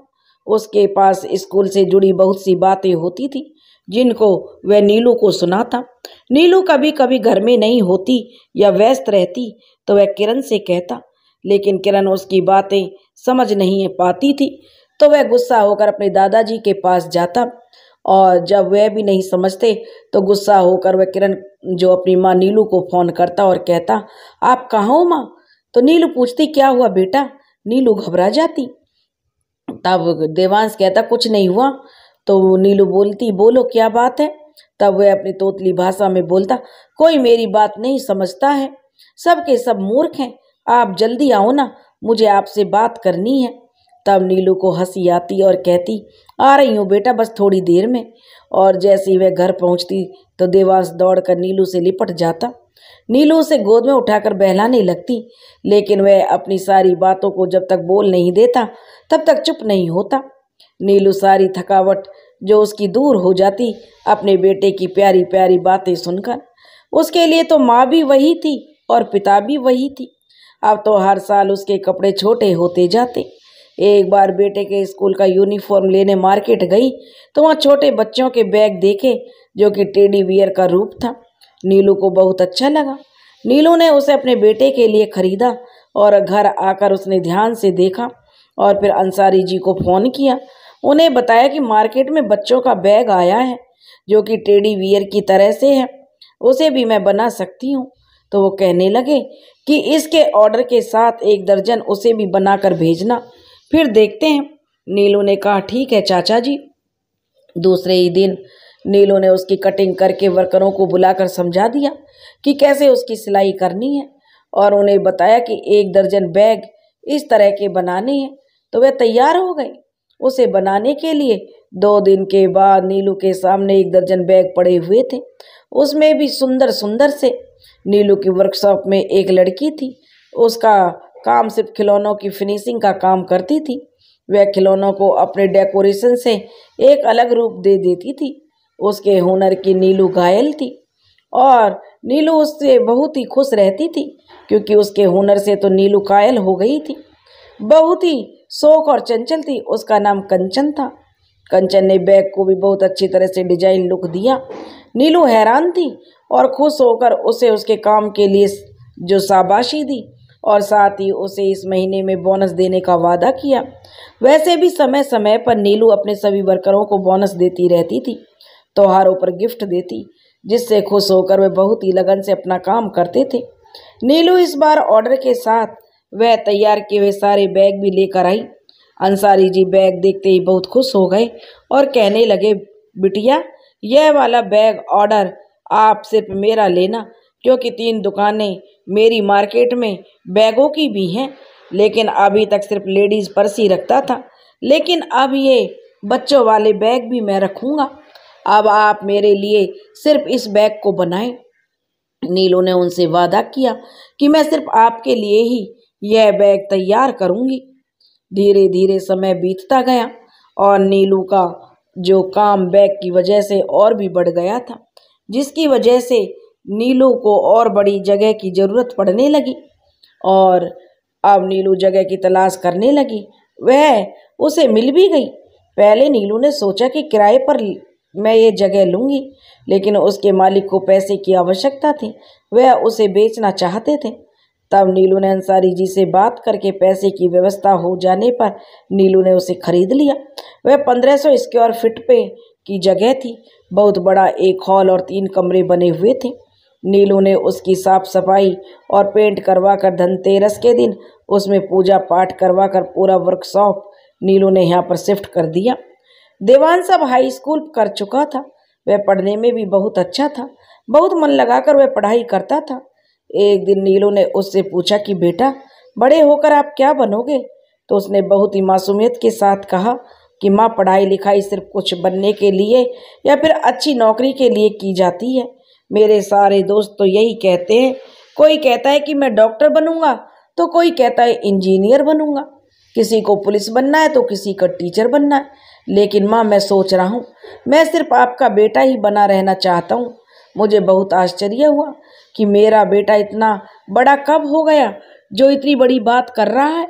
उसके पास स्कूल से जुड़ी बहुत सी बातें होती थी जिनको वह नीलू को सुनाता नीलू कभी कभी घर में नहीं होती या व्यस्त रहती तो वह किरण से कहता लेकिन किरण उसकी बातें समझ नहीं पाती थी तो वह गुस्सा होकर अपने दादाजी के पास जाता और जब वह भी नहीं समझते तो गुस्सा होकर वह किरण जो अपनी माँ नीलू को फ़ोन करता और कहता आप कहाँ हो माँ तो नीलू पूछती क्या हुआ बेटा नीलू घबरा जाती तब देवांश कहता कुछ नहीं हुआ तो नीलू बोलती बोलो क्या बात है तब वह अपनी तोतली भाषा में बोलता कोई मेरी बात नहीं समझता है सब के सब मूर्ख हैं आप जल्दी आओ ना मुझे आपसे बात करनी है तब नीलू को हंसी आती और कहती आ रही हूँ बेटा बस थोड़ी देर में और जैसे ही वह घर पहुँचती तो देवांश दौड़कर नीलू से लिपट जाता नीलू उसे गोद में उठाकर बहलाने लगती लेकिन वह अपनी सारी बातों को जब तक बोल नहीं देता तब तक चुप नहीं होता नीलू सारी थकावट जो उसकी दूर हो जाती अपने बेटे की प्यारी प्यारी बातें सुनकर उसके लिए तो माँ भी वही थी और पिता भी वही थी अब तो हर साल उसके कपड़े छोटे होते जाते एक बार बेटे के स्कूल का यूनिफॉर्म लेने मार्केट गई तो वहाँ छोटे बच्चों के बैग देखे जो कि टेडी बियर का रूप था नीलू को बहुत अच्छा लगा नीलू ने उसे अपने बेटे के लिए खरीदा और घर आकर उसने ध्यान से देखा और फिर अंसारी जी को फ़ोन किया उन्हें बताया कि मार्केट में बच्चों का बैग आया है जो कि टेडी वियर की तरह से है उसे भी मैं बना सकती हूँ तो वो कहने लगे कि इसके ऑर्डर के साथ एक दर्जन उसे भी बनाकर भेजना फिर देखते हैं नीलू ने कहा ठीक है चाचा जी दूसरे ही दिन नीलू ने उसकी कटिंग करके वर्करों को बुलाकर समझा दिया कि कैसे उसकी सिलाई करनी है और उन्हें बताया कि एक दर्जन बैग इस तरह के बनाने हैं तो वह तैयार हो गए उसे बनाने के लिए दो दिन के बाद नीलू के सामने एक दर्जन बैग पड़े हुए थे उसमें भी सुंदर सुंदर से नीलू की वर्कशॉप में एक लड़की थी उसका काम सिर्फ खिलौनों की फिनिशिंग का काम करती थी वह खिलौनों को अपने डेकोरेशन से एक अलग रूप दे देती थी उसके हुनर की नीलू घायल थी और नीलू उससे बहुत ही खुश रहती थी क्योंकि उसके हुनर से तो नीलू कायल हो गई थी बहुत ही शौक और चंचल थी उसका नाम कंचन था कंचन ने बैग को भी बहुत अच्छी तरह से डिजाइन लुक दिया नीलू हैरान थी और खुश होकर उसे उसके काम के लिए जो शाबाशी दी और साथ ही उसे इस महीने में बोनस देने का वादा किया वैसे भी समय समय पर नीलू अपने सभी वर्करों को बोनस देती रहती थी त्योहारों पर गिफ्ट देती जिससे खुश होकर वे बहुत ही लगन से अपना काम करते थे नीलू इस बार ऑर्डर के साथ वह तैयार किए हुए सारे बैग भी लेकर आई अंसारी जी बैग देखते ही बहुत खुश हो गए और कहने लगे बिटिया यह वाला बैग ऑर्डर आप सिर्फ मेरा लेना क्योंकि तीन दुकानें मेरी मार्केट में बैगों की भी हैं लेकिन अभी तक सिर्फ लेडीज़ पर्स ही रखता था लेकिन अब ये बच्चों वाले बैग भी मैं रखूँगा अब आप मेरे लिए सिर्फ इस बैग को बनाएं नीलू ने उनसे वादा किया कि मैं सिर्फ आपके लिए ही यह बैग तैयार करूंगी धीरे धीरे समय बीतता गया और नीलू का जो काम बैग की वजह से और भी बढ़ गया था जिसकी वजह से नीलू को और बड़ी जगह की ज़रूरत पड़ने लगी और अब नीलू जगह की तलाश करने लगी वह उसे मिल भी गई पहले नीलू ने सोचा कि किराए पर मैं ये जगह लूँगी लेकिन उसके मालिक को पैसे की आवश्यकता थी वह उसे बेचना चाहते थे तब नीलू ने अंसारी जी से बात करके पैसे की व्यवस्था हो जाने पर नीलू ने उसे खरीद लिया वह पंद्रह सौ स्क्वायर फिट पे की जगह थी बहुत बड़ा एक हॉल और तीन कमरे बने हुए थे नीलू ने उसकी साफ सफाई और पेंट करवा कर धनतेरस के दिन उसमें पूजा पाठ करवा कर पूरा वर्कशॉप नीलू ने यहाँ पर शिफ्ट कर दिया देवान सब हाई स्कूल कर चुका था वह पढ़ने में भी बहुत अच्छा था बहुत मन लगाकर वह पढ़ाई करता था एक दिन नीलू ने उससे पूछा कि बेटा बड़े होकर आप क्या बनोगे तो उसने बहुत ही मासूमियत के साथ कहा कि माँ पढ़ाई लिखाई सिर्फ कुछ बनने के लिए या फिर अच्छी नौकरी के लिए की जाती है मेरे सारे दोस्त तो यही कहते हैं कोई कहता है कि मैं डॉक्टर बनूंगा तो कोई कहता है इंजीनियर बनूंगा किसी को पुलिस बनना है तो किसी का टीचर बनना है लेकिन माँ मैं सोच रहा हूँ मैं सिर्फ आपका बेटा ही बना रहना चाहता हूँ मुझे बहुत आश्चर्य हुआ कि मेरा बेटा इतना बड़ा कब हो गया जो इतनी बड़ी बात कर रहा है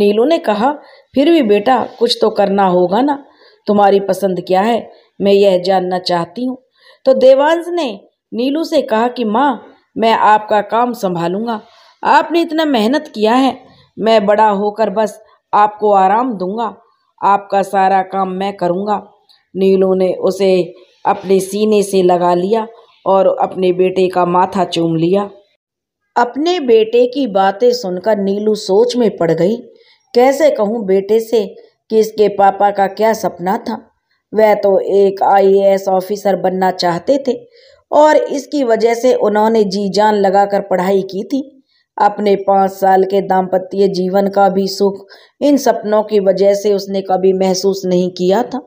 नीलू ने कहा फिर भी बेटा कुछ तो करना होगा ना तुम्हारी पसंद क्या है मैं यह जानना चाहती हूँ तो देवांश ने नीलू से कहा कि माँ मैं आपका काम संभालूंगा आपने इतना मेहनत किया है मैं बड़ा होकर बस आपको आराम दूंगा आपका सारा काम मैं करूँगा नीलू ने उसे अपने सीने से लगा लिया और अपने बेटे का माथा चूम लिया अपने बेटे की बातें सुनकर नीलू सोच में पड़ गई कैसे कहूँ बेटे से कि इसके पापा का क्या सपना था वह तो एक आईएएस ऑफिसर बनना चाहते थे और इसकी वजह से उन्होंने जी जान लगाकर पढ़ाई की थी अपने पाँच साल के दाम्पत्य जीवन का भी सुख इन सपनों की वजह से उसने कभी महसूस नहीं किया था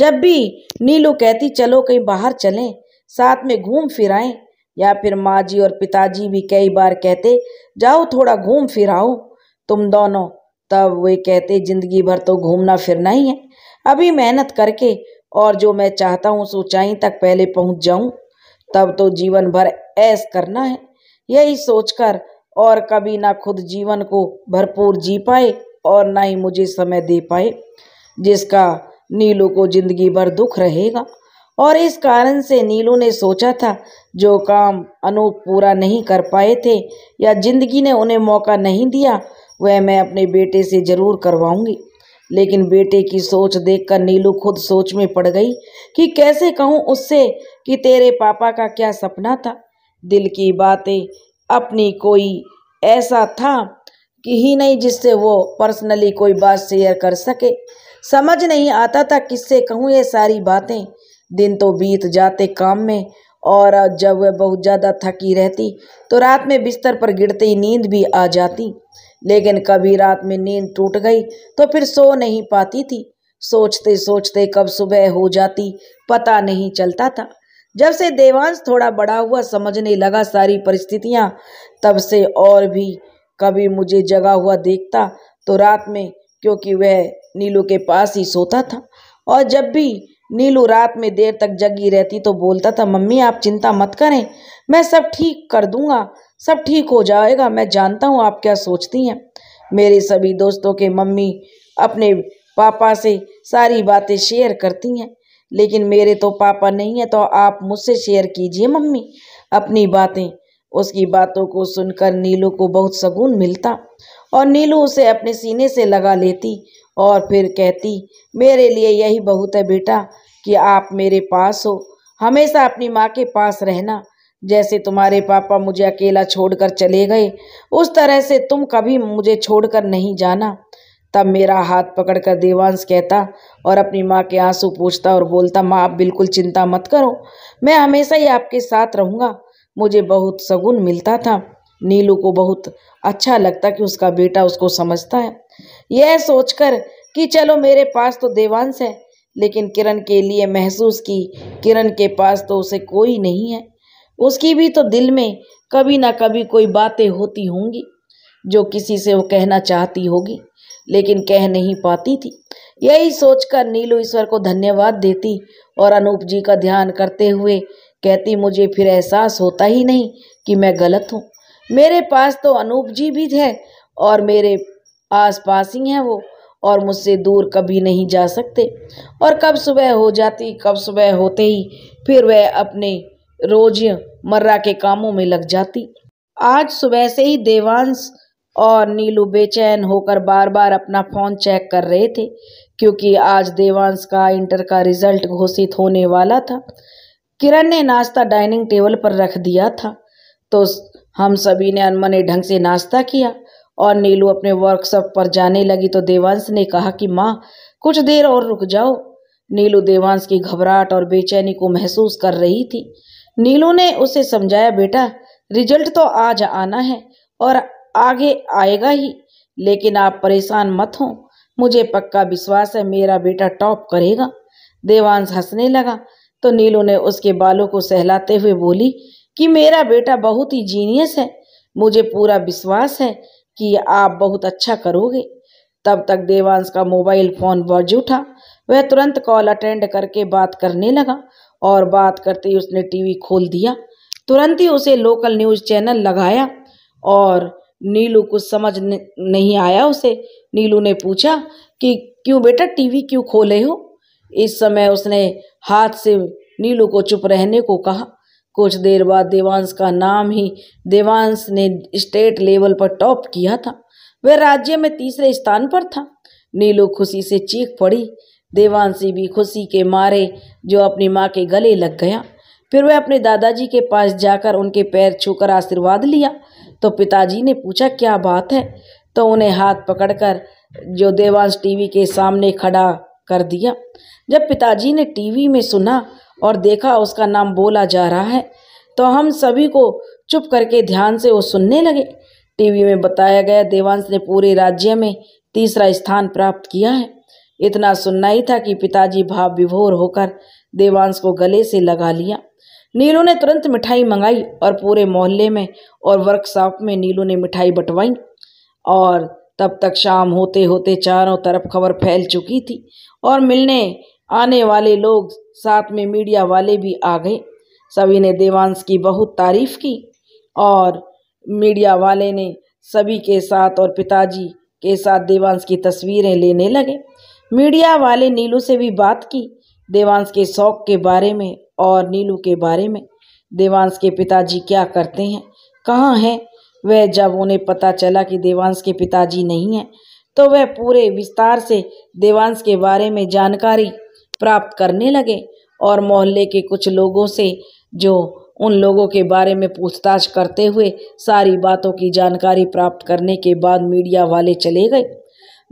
जब भी नीलू कहती चलो कहीं बाहर चलें साथ में घूम फिराएं या फिर माँ जी और पिताजी भी कई बार कहते जाओ थोड़ा घूम फिराओ तुम दोनों तब वे कहते जिंदगी भर तो घूमना फिरना ही है अभी मेहनत करके और जो मैं चाहता हूँ उस तक पहले पहुँच जाऊँ तब तो जीवन भर ऐस करना है यही सोचकर और कभी ना खुद जीवन को भरपूर जी पाए और ना ही मुझे समय दे पाए जिसका नीलू को जिंदगी भर दुख रहेगा और इस कारण से नीलू ने सोचा था जो काम अनूप पूरा नहीं कर पाए थे या जिंदगी ने उन्हें मौका नहीं दिया वह मैं अपने बेटे से ज़रूर करवाऊंगी लेकिन बेटे की सोच देखकर नीलू खुद सोच में पड़ गई कि कैसे कहूँ उससे कि तेरे पापा का क्या सपना था दिल की बातें अपनी कोई ऐसा था कि ही नहीं जिससे वो पर्सनली कोई बात शेयर कर सके समझ नहीं आता था किससे कहूँ ये सारी बातें दिन तो बीत जाते काम में और जब वह बहुत ज़्यादा थकी रहती तो रात में बिस्तर पर गिरते ही नींद भी आ जाती लेकिन कभी रात में नींद टूट गई तो फिर सो नहीं पाती थी सोचते सोचते कब सुबह हो जाती पता नहीं चलता था जब से देवांश थोड़ा बड़ा हुआ समझने लगा सारी परिस्थितियाँ तब से और भी कभी मुझे जगा हुआ देखता तो रात में क्योंकि वह नीलू के पास ही सोता था और जब भी नीलू रात में देर तक जगी रहती तो बोलता था मम्मी आप चिंता मत करें मैं सब ठीक कर दूंगा सब ठीक हो जाएगा मैं जानता हूँ आप क्या सोचती हैं मेरे सभी दोस्तों के मम्मी अपने पापा से सारी बातें शेयर करती हैं लेकिन मेरे तो पापा नहीं है तो आप मुझसे शेयर कीजिए मम्मी अपनी बातें उसकी बातों को सुनकर नीलू को बहुत सुकून मिलता और नीलू उसे अपने सीने से लगा लेती और फिर कहती मेरे लिए यही बहुत है बेटा कि आप मेरे पास हो हमेशा अपनी माँ के पास रहना जैसे तुम्हारे पापा मुझे अकेला छोड़कर चले गए उस तरह से तुम कभी मुझे छोड़कर नहीं जाना तब मेरा हाथ पकड़कर देवांश कहता और अपनी माँ के आंसू पूछता और बोलता माँ आप बिल्कुल चिंता मत करो मैं हमेशा ही आपके साथ रहूँगा मुझे बहुत सगुन मिलता था नीलू को बहुत अच्छा लगता कि उसका बेटा उसको समझता है यह सोचकर कि चलो मेरे पास तो देवांश है लेकिन किरण के लिए महसूस की किरण के पास तो उसे कोई नहीं है उसकी भी तो दिल में कभी ना कभी कोई बातें होती होंगी जो किसी से वो कहना चाहती होगी लेकिन कह नहीं पाती थी यही सोचकर नीलू ईश्वर को धन्यवाद देती और अनूप जी का ध्यान करते हुए कहती मुझे फिर एहसास होता ही नहीं कि मैं गलत हूँ मेरे पास तो अनूप जी भी थे और मेरे आस पास ही हैं वो और मुझसे दूर कभी नहीं जा सकते और कब सुबह हो जाती कब सुबह होते ही फिर वह अपने रोज मर्रा के कामों में लग जाती आज सुबह से ही देवांश और नीलू बेचैन होकर बार बार अपना फ़ोन चेक कर रहे थे क्योंकि आज देवांश का इंटर का रिजल्ट घोषित होने वाला था किरण ने नाश्ता डाइनिंग टेबल पर रख दिया था तो हम सभी ने अनमने ढंग से नाश्ता किया और नीलू अपने वर्कशॉप पर जाने लगी तो देवांश ने कहा कि माँ कुछ देर और रुक जाओ नीलू देवांश की घबराहट और बेचैनी को महसूस कर रही थी नीलू ने उसे समझाया बेटा रिजल्ट तो आज आना है और आगे आएगा ही लेकिन आप परेशान मत हो मुझे पक्का विश्वास है मेरा बेटा टॉप करेगा देवांश हंसने लगा तो नीलू ने उसके बालों को सहलाते हुए बोली कि मेरा बेटा बहुत ही जीनियस है मुझे पूरा विश्वास है कि आप बहुत अच्छा करोगे तब तक देवांश का मोबाइल फ़ोन बज उठा वह तुरंत कॉल अटेंड करके बात करने लगा और बात करते ही उसने टीवी खोल दिया तुरंत ही उसे लोकल न्यूज़ चैनल लगाया और नीलू कुछ समझ नहीं आया उसे नीलू ने पूछा कि क्यों बेटा टीवी क्यों खोले हो इस समय उसने हाथ से नीलू को चुप रहने को कहा कुछ देर बाद देवांश का नाम ही देवांश ने स्टेट लेवल पर टॉप किया था वह राज्य में तीसरे स्थान पर था नीलू खुशी से चीख पड़ी देवांशी भी खुशी के मारे जो अपनी माँ के गले लग गया फिर वह अपने दादाजी के पास जाकर उनके पैर छूकर आशीर्वाद लिया तो पिताजी ने पूछा क्या बात है तो उन्हें हाथ पकड़कर जो देवांश टीवी के सामने खड़ा कर दिया जब पिताजी ने टीवी में सुना और देखा उसका नाम बोला जा रहा है तो हम सभी को चुप करके ध्यान से वो सुनने लगे टीवी में बताया गया देवांश ने पूरे राज्य में तीसरा स्थान प्राप्त किया है इतना सुनना ही था कि पिताजी भाव विभोर होकर देवांश को गले से लगा लिया नीलू ने तुरंत मिठाई मंगाई और पूरे मोहल्ले में और वर्कशॉप में नीलू ने मिठाई बंटवाई और तब तक शाम होते होते चारों तरफ खबर फैल चुकी थी और मिलने आने वाले लोग साथ में मीडिया वाले भी आ गए सभी ने देवांश की बहुत तारीफ की और मीडिया वाले ने सभी के साथ और पिताजी के साथ देवांश की तस्वीरें लेने लगे मीडिया वाले नीलू से भी बात की देवांश के शौक के बारे में और नीलू के बारे में देवांश के पिताजी क्या करते हैं कहाँ हैं वह जब उन्हें पता चला कि देवांश के पिताजी नहीं हैं तो वह पूरे विस्तार से देवांश के बारे में जानकारी प्राप्त करने लगे और मोहल्ले के कुछ लोगों से जो उन लोगों के बारे में पूछताछ करते हुए सारी बातों की जानकारी प्राप्त करने के बाद मीडिया वाले चले गए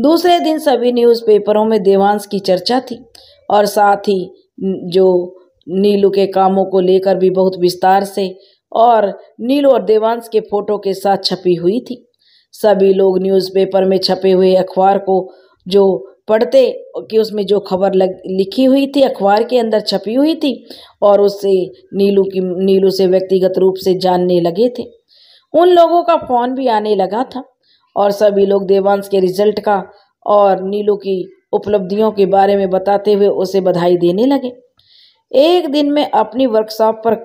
दूसरे दिन सभी न्यूज़पेपरों में देवांश की चर्चा थी और साथ ही जो नीलू के कामों को लेकर भी बहुत विस्तार से और नीलू और देवांश के फोटो के साथ छपी हुई थी सभी लोग न्यूज़पेपर में छपे हुए अखबार को जो पढ़ते कि उसमें जो खबर लग लिखी हुई थी अखबार के अंदर छपी हुई थी और उससे नीलू की नीलू से व्यक्तिगत रूप से जानने लगे थे उन लोगों का फ़ोन भी आने लगा था और सभी लोग देवांश के रिजल्ट का और नीलू की उपलब्धियों के बारे में बताते हुए उसे बधाई देने लगे एक दिन में अपनी वर्कशॉप पर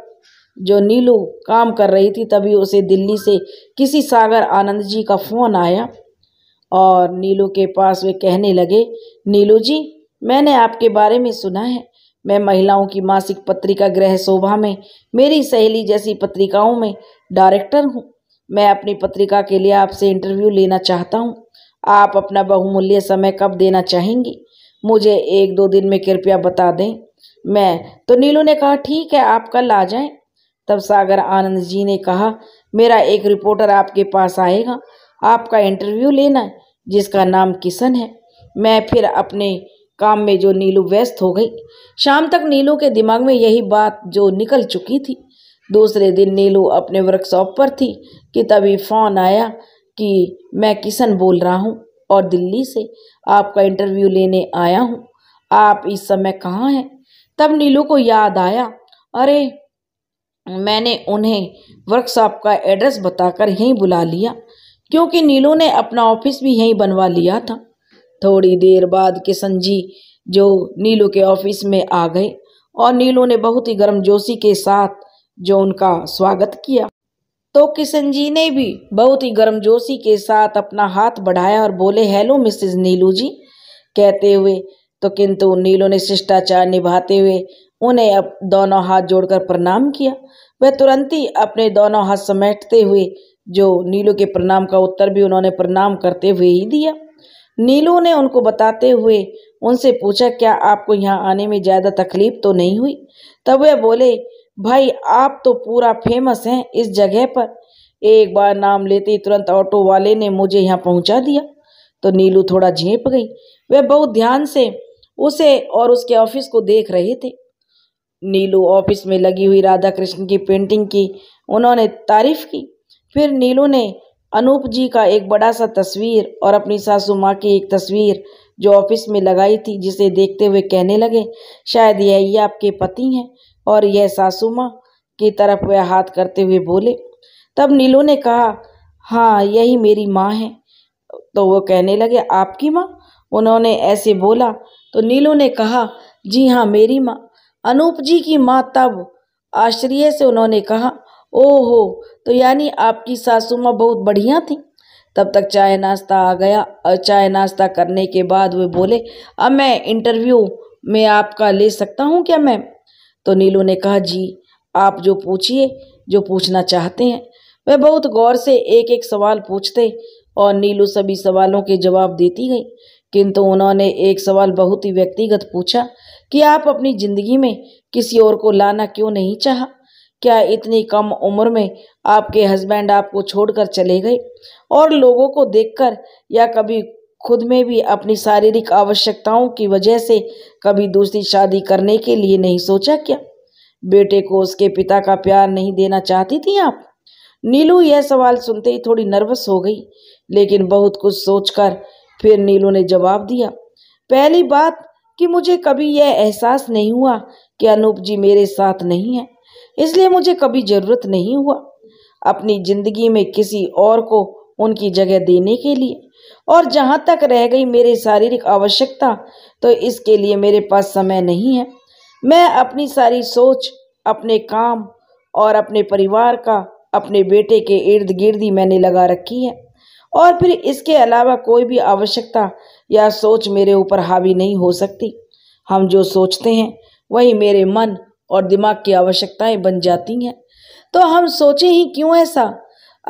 जो नीलू काम कर रही थी तभी उसे दिल्ली से किसी सागर आनंद जी का फ़ोन आया और नीलू के पास वे कहने लगे नीलू जी मैंने आपके बारे में सुना है मैं महिलाओं की मासिक पत्रिका ग्रह शोभा में मेरी सहेली जैसी पत्रिकाओं में डायरेक्टर हूँ मैं अपनी पत्रिका के लिए आपसे इंटरव्यू लेना चाहता हूँ आप अपना बहुमूल्य समय कब देना चाहेंगी मुझे एक दो दिन में कृपया बता दें मैं तो नीलू ने कहा ठीक है आप कल आ जाएं तब सागर आनंद जी ने कहा मेरा एक रिपोर्टर आपके पास आएगा आपका इंटरव्यू लेना है जिसका नाम किशन है मैं फिर अपने काम में जो नीलू व्यस्त हो गई शाम तक नीलू के दिमाग में यही बात जो निकल चुकी थी दूसरे दिन नीलू अपने वर्कशॉप पर थी कि तभी फ़ोन आया कि मैं किशन बोल रहा हूँ और दिल्ली से आपका इंटरव्यू लेने आया हूँ आप इस समय कहाँ हैं तब नीलू को याद आया अरे मैंने उन्हें वर्कशॉप का एड्रेस बताकर यहीं बुला लिया क्योंकि नीलू ने अपना ऑफिस भी यहीं बनवा लिया था थोड़ी देर बाद किशन जी जो नीलू के ऑफिस में आ गए और नीलू ने बहुत ही गर्मजोशी के साथ जो उनका स्वागत किया तो किशन जी ने भी बहुत ही गर्मजोशी के साथ अपना हाथ बढ़ाया और बोले हेलो मिसिज नीलू जी कहते हुए तो किंतु नीलू ने शिष्टाचार निभाते हुए उन्हें अब दोनों हाथ जोड़कर प्रणाम किया वह तुरंत ही अपने दोनों हाथ समेटते हुए जो नीलू के प्रणाम का उत्तर भी उन्होंने प्रणाम करते हुए ही दिया नीलू ने उनको बताते हुए उनसे पूछा क्या आपको यहाँ आने में ज़्यादा तकलीफ तो नहीं हुई तब वह बोले भाई आप तो पूरा फेमस हैं इस जगह पर एक बार नाम लेते ही तुरंत ऑटो वाले ने मुझे यहाँ पहुँचा दिया तो नीलू थोड़ा झेप गई वह बहुत ध्यान से उसे और उसके ऑफिस को देख रहे थे नीलू ऑफिस में लगी हुई राधा कृष्ण की पेंटिंग की उन्होंने तारीफ की फिर नीलू ने अनूप जी का एक बड़ा सा तस्वीर और अपनी सासू माँ की एक तस्वीर जो ऑफिस में लगाई थी जिसे देखते हुए कहने लगे शायद यही आपके पति हैं और यह सासू माँ की तरफ वह हाथ करते हुए बोले तब नीलू ने कहा हाँ यही मेरी माँ है तो वो कहने लगे आपकी माँ उन्होंने ऐसे बोला तो नीलू ने कहा जी हाँ मेरी माँ अनूप जी की माँ तब आश्चर्य से उन्होंने कहा ओहो तो यानी आपकी सासू माँ बहुत बढ़िया थी तब तक चाय नाश्ता आ गया और चाय नाश्ता करने के बाद वे बोले अब मैं इंटरव्यू में आपका ले सकता हूँ क्या मैम तो नीलू ने कहा जी आप जो पूछिए जो पूछना चाहते हैं वह बहुत गौर से एक एक सवाल पूछते और नीलू सभी सवालों के जवाब देती गई किंतु उन्होंने एक सवाल बहुत ही व्यक्तिगत पूछा कि आप अपनी ज़िंदगी में किसी और को लाना क्यों नहीं चाहा क्या इतनी कम उम्र में आपके हस्बैंड आपको छोड़कर चले गए और लोगों को देखकर या कभी खुद में भी अपनी शारीरिक आवश्यकताओं की वजह से कभी दूसरी शादी करने के लिए नहीं सोचा क्या बेटे को उसके पिता का प्यार नहीं देना चाहती थी आप नीलू यह सवाल सुनते ही थोड़ी नर्वस हो गई लेकिन बहुत कुछ सोचकर फिर नीलू ने जवाब दिया पहली बात कि मुझे कभी यह एहसास नहीं हुआ कि अनूप जी मेरे साथ नहीं है इसलिए मुझे कभी ज़रूरत नहीं हुआ अपनी ज़िंदगी में किसी और को उनकी जगह देने के लिए और जहाँ तक रह गई मेरी शारीरिक आवश्यकता तो इसके लिए मेरे पास समय नहीं है मैं अपनी सारी सोच अपने काम और अपने परिवार का अपने बेटे के इर्द गिर्द ही मैंने लगा रखी है और फिर इसके अलावा कोई भी आवश्यकता या सोच मेरे ऊपर हावी नहीं हो सकती हम जो सोचते हैं वही मेरे मन और दिमाग की आवश्यकताएं बन जाती हैं तो हम सोचें ही क्यों ऐसा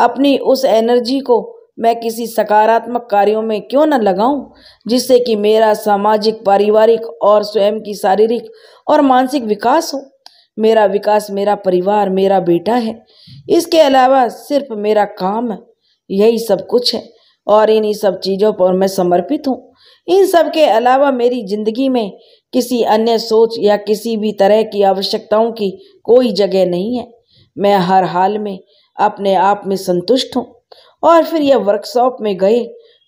अपनी उस एनर्जी को मैं किसी सकारात्मक कार्यों में क्यों न लगाऊं जिससे कि मेरा सामाजिक पारिवारिक और स्वयं की शारीरिक और मानसिक विकास हो मेरा विकास मेरा परिवार मेरा बेटा है इसके अलावा सिर्फ मेरा काम है यही सब कुछ है और इन्हीं सब चीज़ों पर मैं समर्पित हूँ इन सब के अलावा मेरी जिंदगी में किसी अन्य सोच या किसी भी तरह की आवश्यकताओं की कोई जगह नहीं है मैं हर हाल में अपने आप में संतुष्ट हूँ और फिर यह वर्कशॉप में गए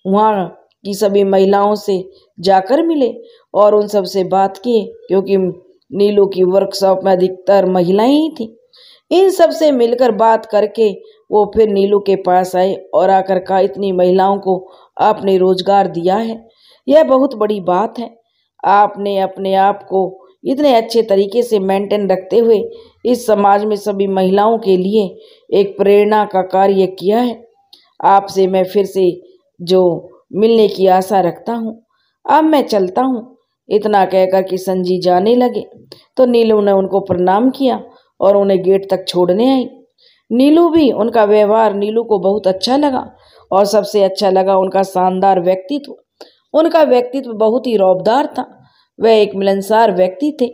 वहाँ की सभी महिलाओं से जाकर मिले और उन सब से बात किए क्योंकि नीलू की वर्कशॉप में अधिकतर महिलाएं ही थीं इन सब से मिलकर बात करके वो फिर नीलू के पास आए और आकर कहा इतनी महिलाओं को आपने रोजगार दिया है यह बहुत बड़ी बात है आपने अपने आप को इतने अच्छे तरीके से मेंटेन रखते हुए इस समाज में सभी महिलाओं के लिए एक प्रेरणा का कार्य किया है आपसे मैं फिर से जो मिलने की आशा रखता हूँ अब मैं चलता हूँ इतना कहकर कि संजी जाने लगे तो नीलू ने उनको प्रणाम किया और उन्हें गेट तक छोड़ने आई नीलू भी उनका व्यवहार नीलू को बहुत अच्छा लगा और सबसे अच्छा लगा उनका शानदार व्यक्तित्व उनका व्यक्तित्व बहुत ही रौबदार था वह एक मिलनसार व्यक्ति थे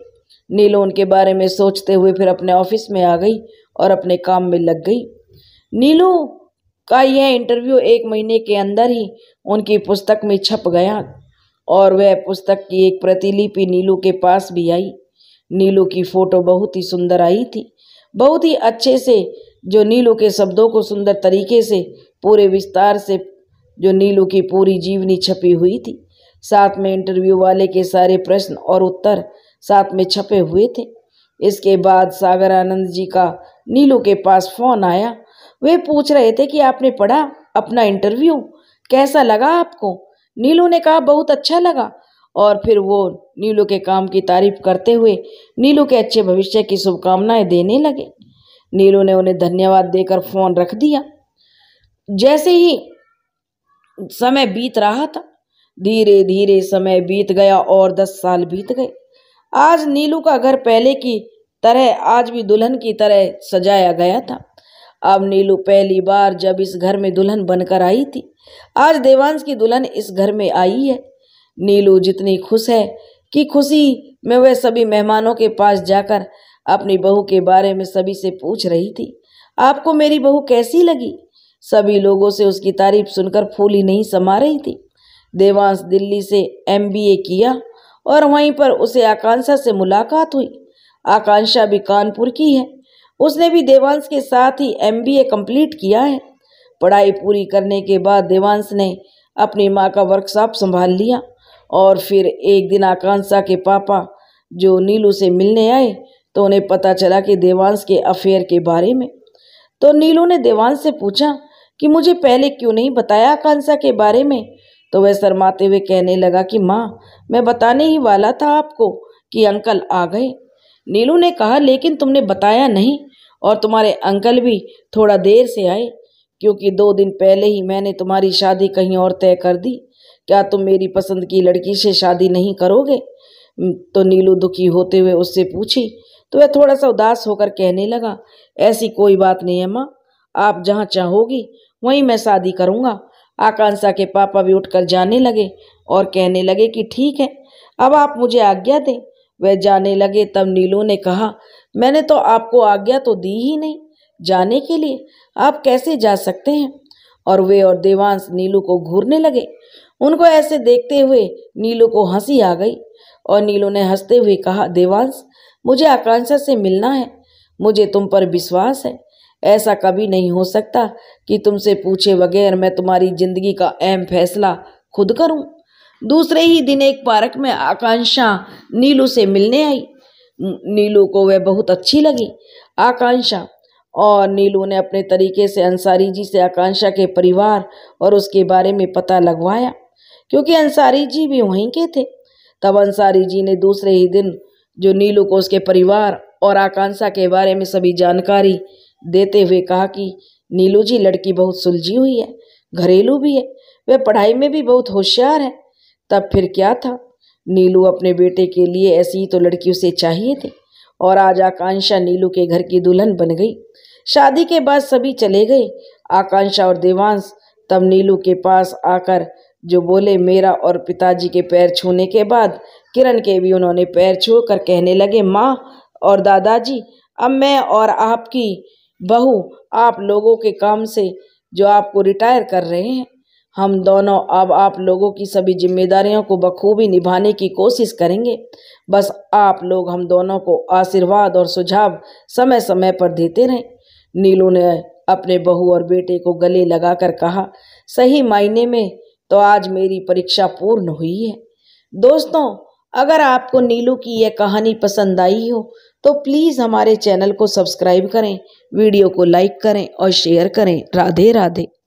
नीलू उनके बारे में सोचते हुए फिर अपने ऑफिस में आ गई और अपने काम में लग गई नीलू का यह इंटरव्यू एक महीने के अंदर ही उनकी पुस्तक में छप गया और वह पुस्तक की एक प्रतिलिपि नीलू के पास भी आई नीलू की फ़ोटो बहुत ही सुंदर आई थी बहुत ही अच्छे से जो नीलू के शब्दों को सुंदर तरीके से पूरे विस्तार से जो नीलू की पूरी जीवनी छपी हुई थी साथ में इंटरव्यू वाले के सारे प्रश्न और उत्तर साथ में छपे हुए थे इसके बाद सागर आनंद जी का नीलू के पास फोन आया वे पूछ रहे थे कि आपने पढ़ा अपना इंटरव्यू कैसा लगा आपको नीलू ने कहा बहुत अच्छा लगा और फिर वो नीलू के काम की तारीफ करते हुए नीलू के अच्छे भविष्य की शुभकामनाएं देने लगे नीलू ने उन्हें धन्यवाद देकर फोन रख दिया जैसे ही समय बीत रहा था धीरे धीरे समय बीत गया और दस साल बीत गए आज नीलू का घर पहले की तरह आज भी दुल्हन की तरह सजाया गया था अब नीलू पहली बार जब इस घर में दुल्हन बनकर आई थी आज देवांश की दुल्हन इस घर में आई है नीलू जितनी खुश है कि खुशी में वह सभी मेहमानों के पास जाकर अपनी बहू के बारे में सभी से पूछ रही थी आपको मेरी बहू कैसी लगी सभी लोगों से उसकी तारीफ सुनकर फूली नहीं समा रही थी देवांश दिल्ली से एमबीए किया और वहीं पर उसे आकांक्षा से मुलाकात हुई आकांक्षा भी कानपुर की है उसने भी देवांश के साथ ही एमबीए कंप्लीट किया है पढ़ाई पूरी करने के बाद देवांश ने अपनी माँ का वर्कशॉप संभाल लिया और फिर एक दिन आकांक्षा के पापा जो नीलू से मिलने आए तो उन्हें पता चला कि देवांश के अफेयर के बारे में तो नीलू ने देवांश से पूछा कि मुझे पहले क्यों नहीं बताया आकांक्षा के बारे में तो वह शरमाते हुए कहने लगा कि माँ मैं बताने ही वाला था आपको कि अंकल आ गए नीलू ने कहा लेकिन तुमने बताया नहीं और तुम्हारे अंकल भी थोड़ा देर से आए क्योंकि दो दिन पहले ही मैंने तुम्हारी शादी कहीं और तय कर दी क्या तुम मेरी पसंद की लड़की से शादी नहीं करोगे तो नीलू दुखी होते हुए उससे पूछी तो वह थोड़ा सा उदास होकर कहने लगा ऐसी कोई बात नहीं है माँ आप जहाँ चाहोगी वहीं मैं शादी करूँगा आकांक्षा के पापा भी उठकर जाने लगे और कहने लगे कि ठीक है अब आप मुझे आज्ञा दें वह जाने लगे तब नीलो ने कहा मैंने तो आपको आज्ञा तो दी ही नहीं जाने के लिए आप कैसे जा सकते हैं और वे और देवांश नीलू को घूरने लगे उनको ऐसे देखते हुए नीलू को हंसी आ गई और नीलू ने हंसते हुए कहा देवांश मुझे आकांक्षा से मिलना है मुझे तुम पर विश्वास है ऐसा कभी नहीं हो सकता कि तुमसे पूछे बगैर मैं तुम्हारी जिंदगी का अहम फैसला खुद करूं। दूसरे ही दिन एक पार्क में आकांक्षा नीलू से मिलने आई नीलू को वह बहुत अच्छी लगी आकांक्षा और नीलू ने अपने तरीके से अंसारी जी से आकांक्षा के परिवार और उसके बारे में पता लगवाया क्योंकि अंसारी जी भी वहीं के थे तब अंसारी जी ने दूसरे ही दिन जो नीलू को उसके परिवार और आकांक्षा के बारे में सभी जानकारी देते हुए कहा कि नीलू जी लड़की बहुत सुलझी हुई है घरेलू भी है वह पढ़ाई में भी बहुत होशियार है तब फिर क्या था नीलू अपने बेटे के लिए ऐसी ही तो लड़की उसे चाहिए थी और आज आकांक्षा नीलू के घर की दुल्हन बन गई शादी के बाद सभी चले गए आकांक्षा और देवांश तब नीलू के पास आकर जो बोले मेरा और पिताजी के पैर छूने के बाद किरण के भी उन्होंने पैर छू कर कहने लगे माँ और दादाजी अब मैं और आपकी बहू आप लोगों के काम से जो आपको रिटायर कर रहे हैं हम दोनों अब आप लोगों की सभी जिम्मेदारियों को बखूबी निभाने की कोशिश करेंगे बस आप लोग हम दोनों को आशीर्वाद और सुझाव समय समय पर देते रहें नीलू ने अपने बहू और बेटे को गले लगाकर कहा सही मायने में तो आज मेरी परीक्षा पूर्ण हुई है दोस्तों अगर आपको नीलू की यह कहानी पसंद आई हो तो प्लीज़ हमारे चैनल को सब्सक्राइब करें वीडियो को लाइक करें और शेयर करें राधे राधे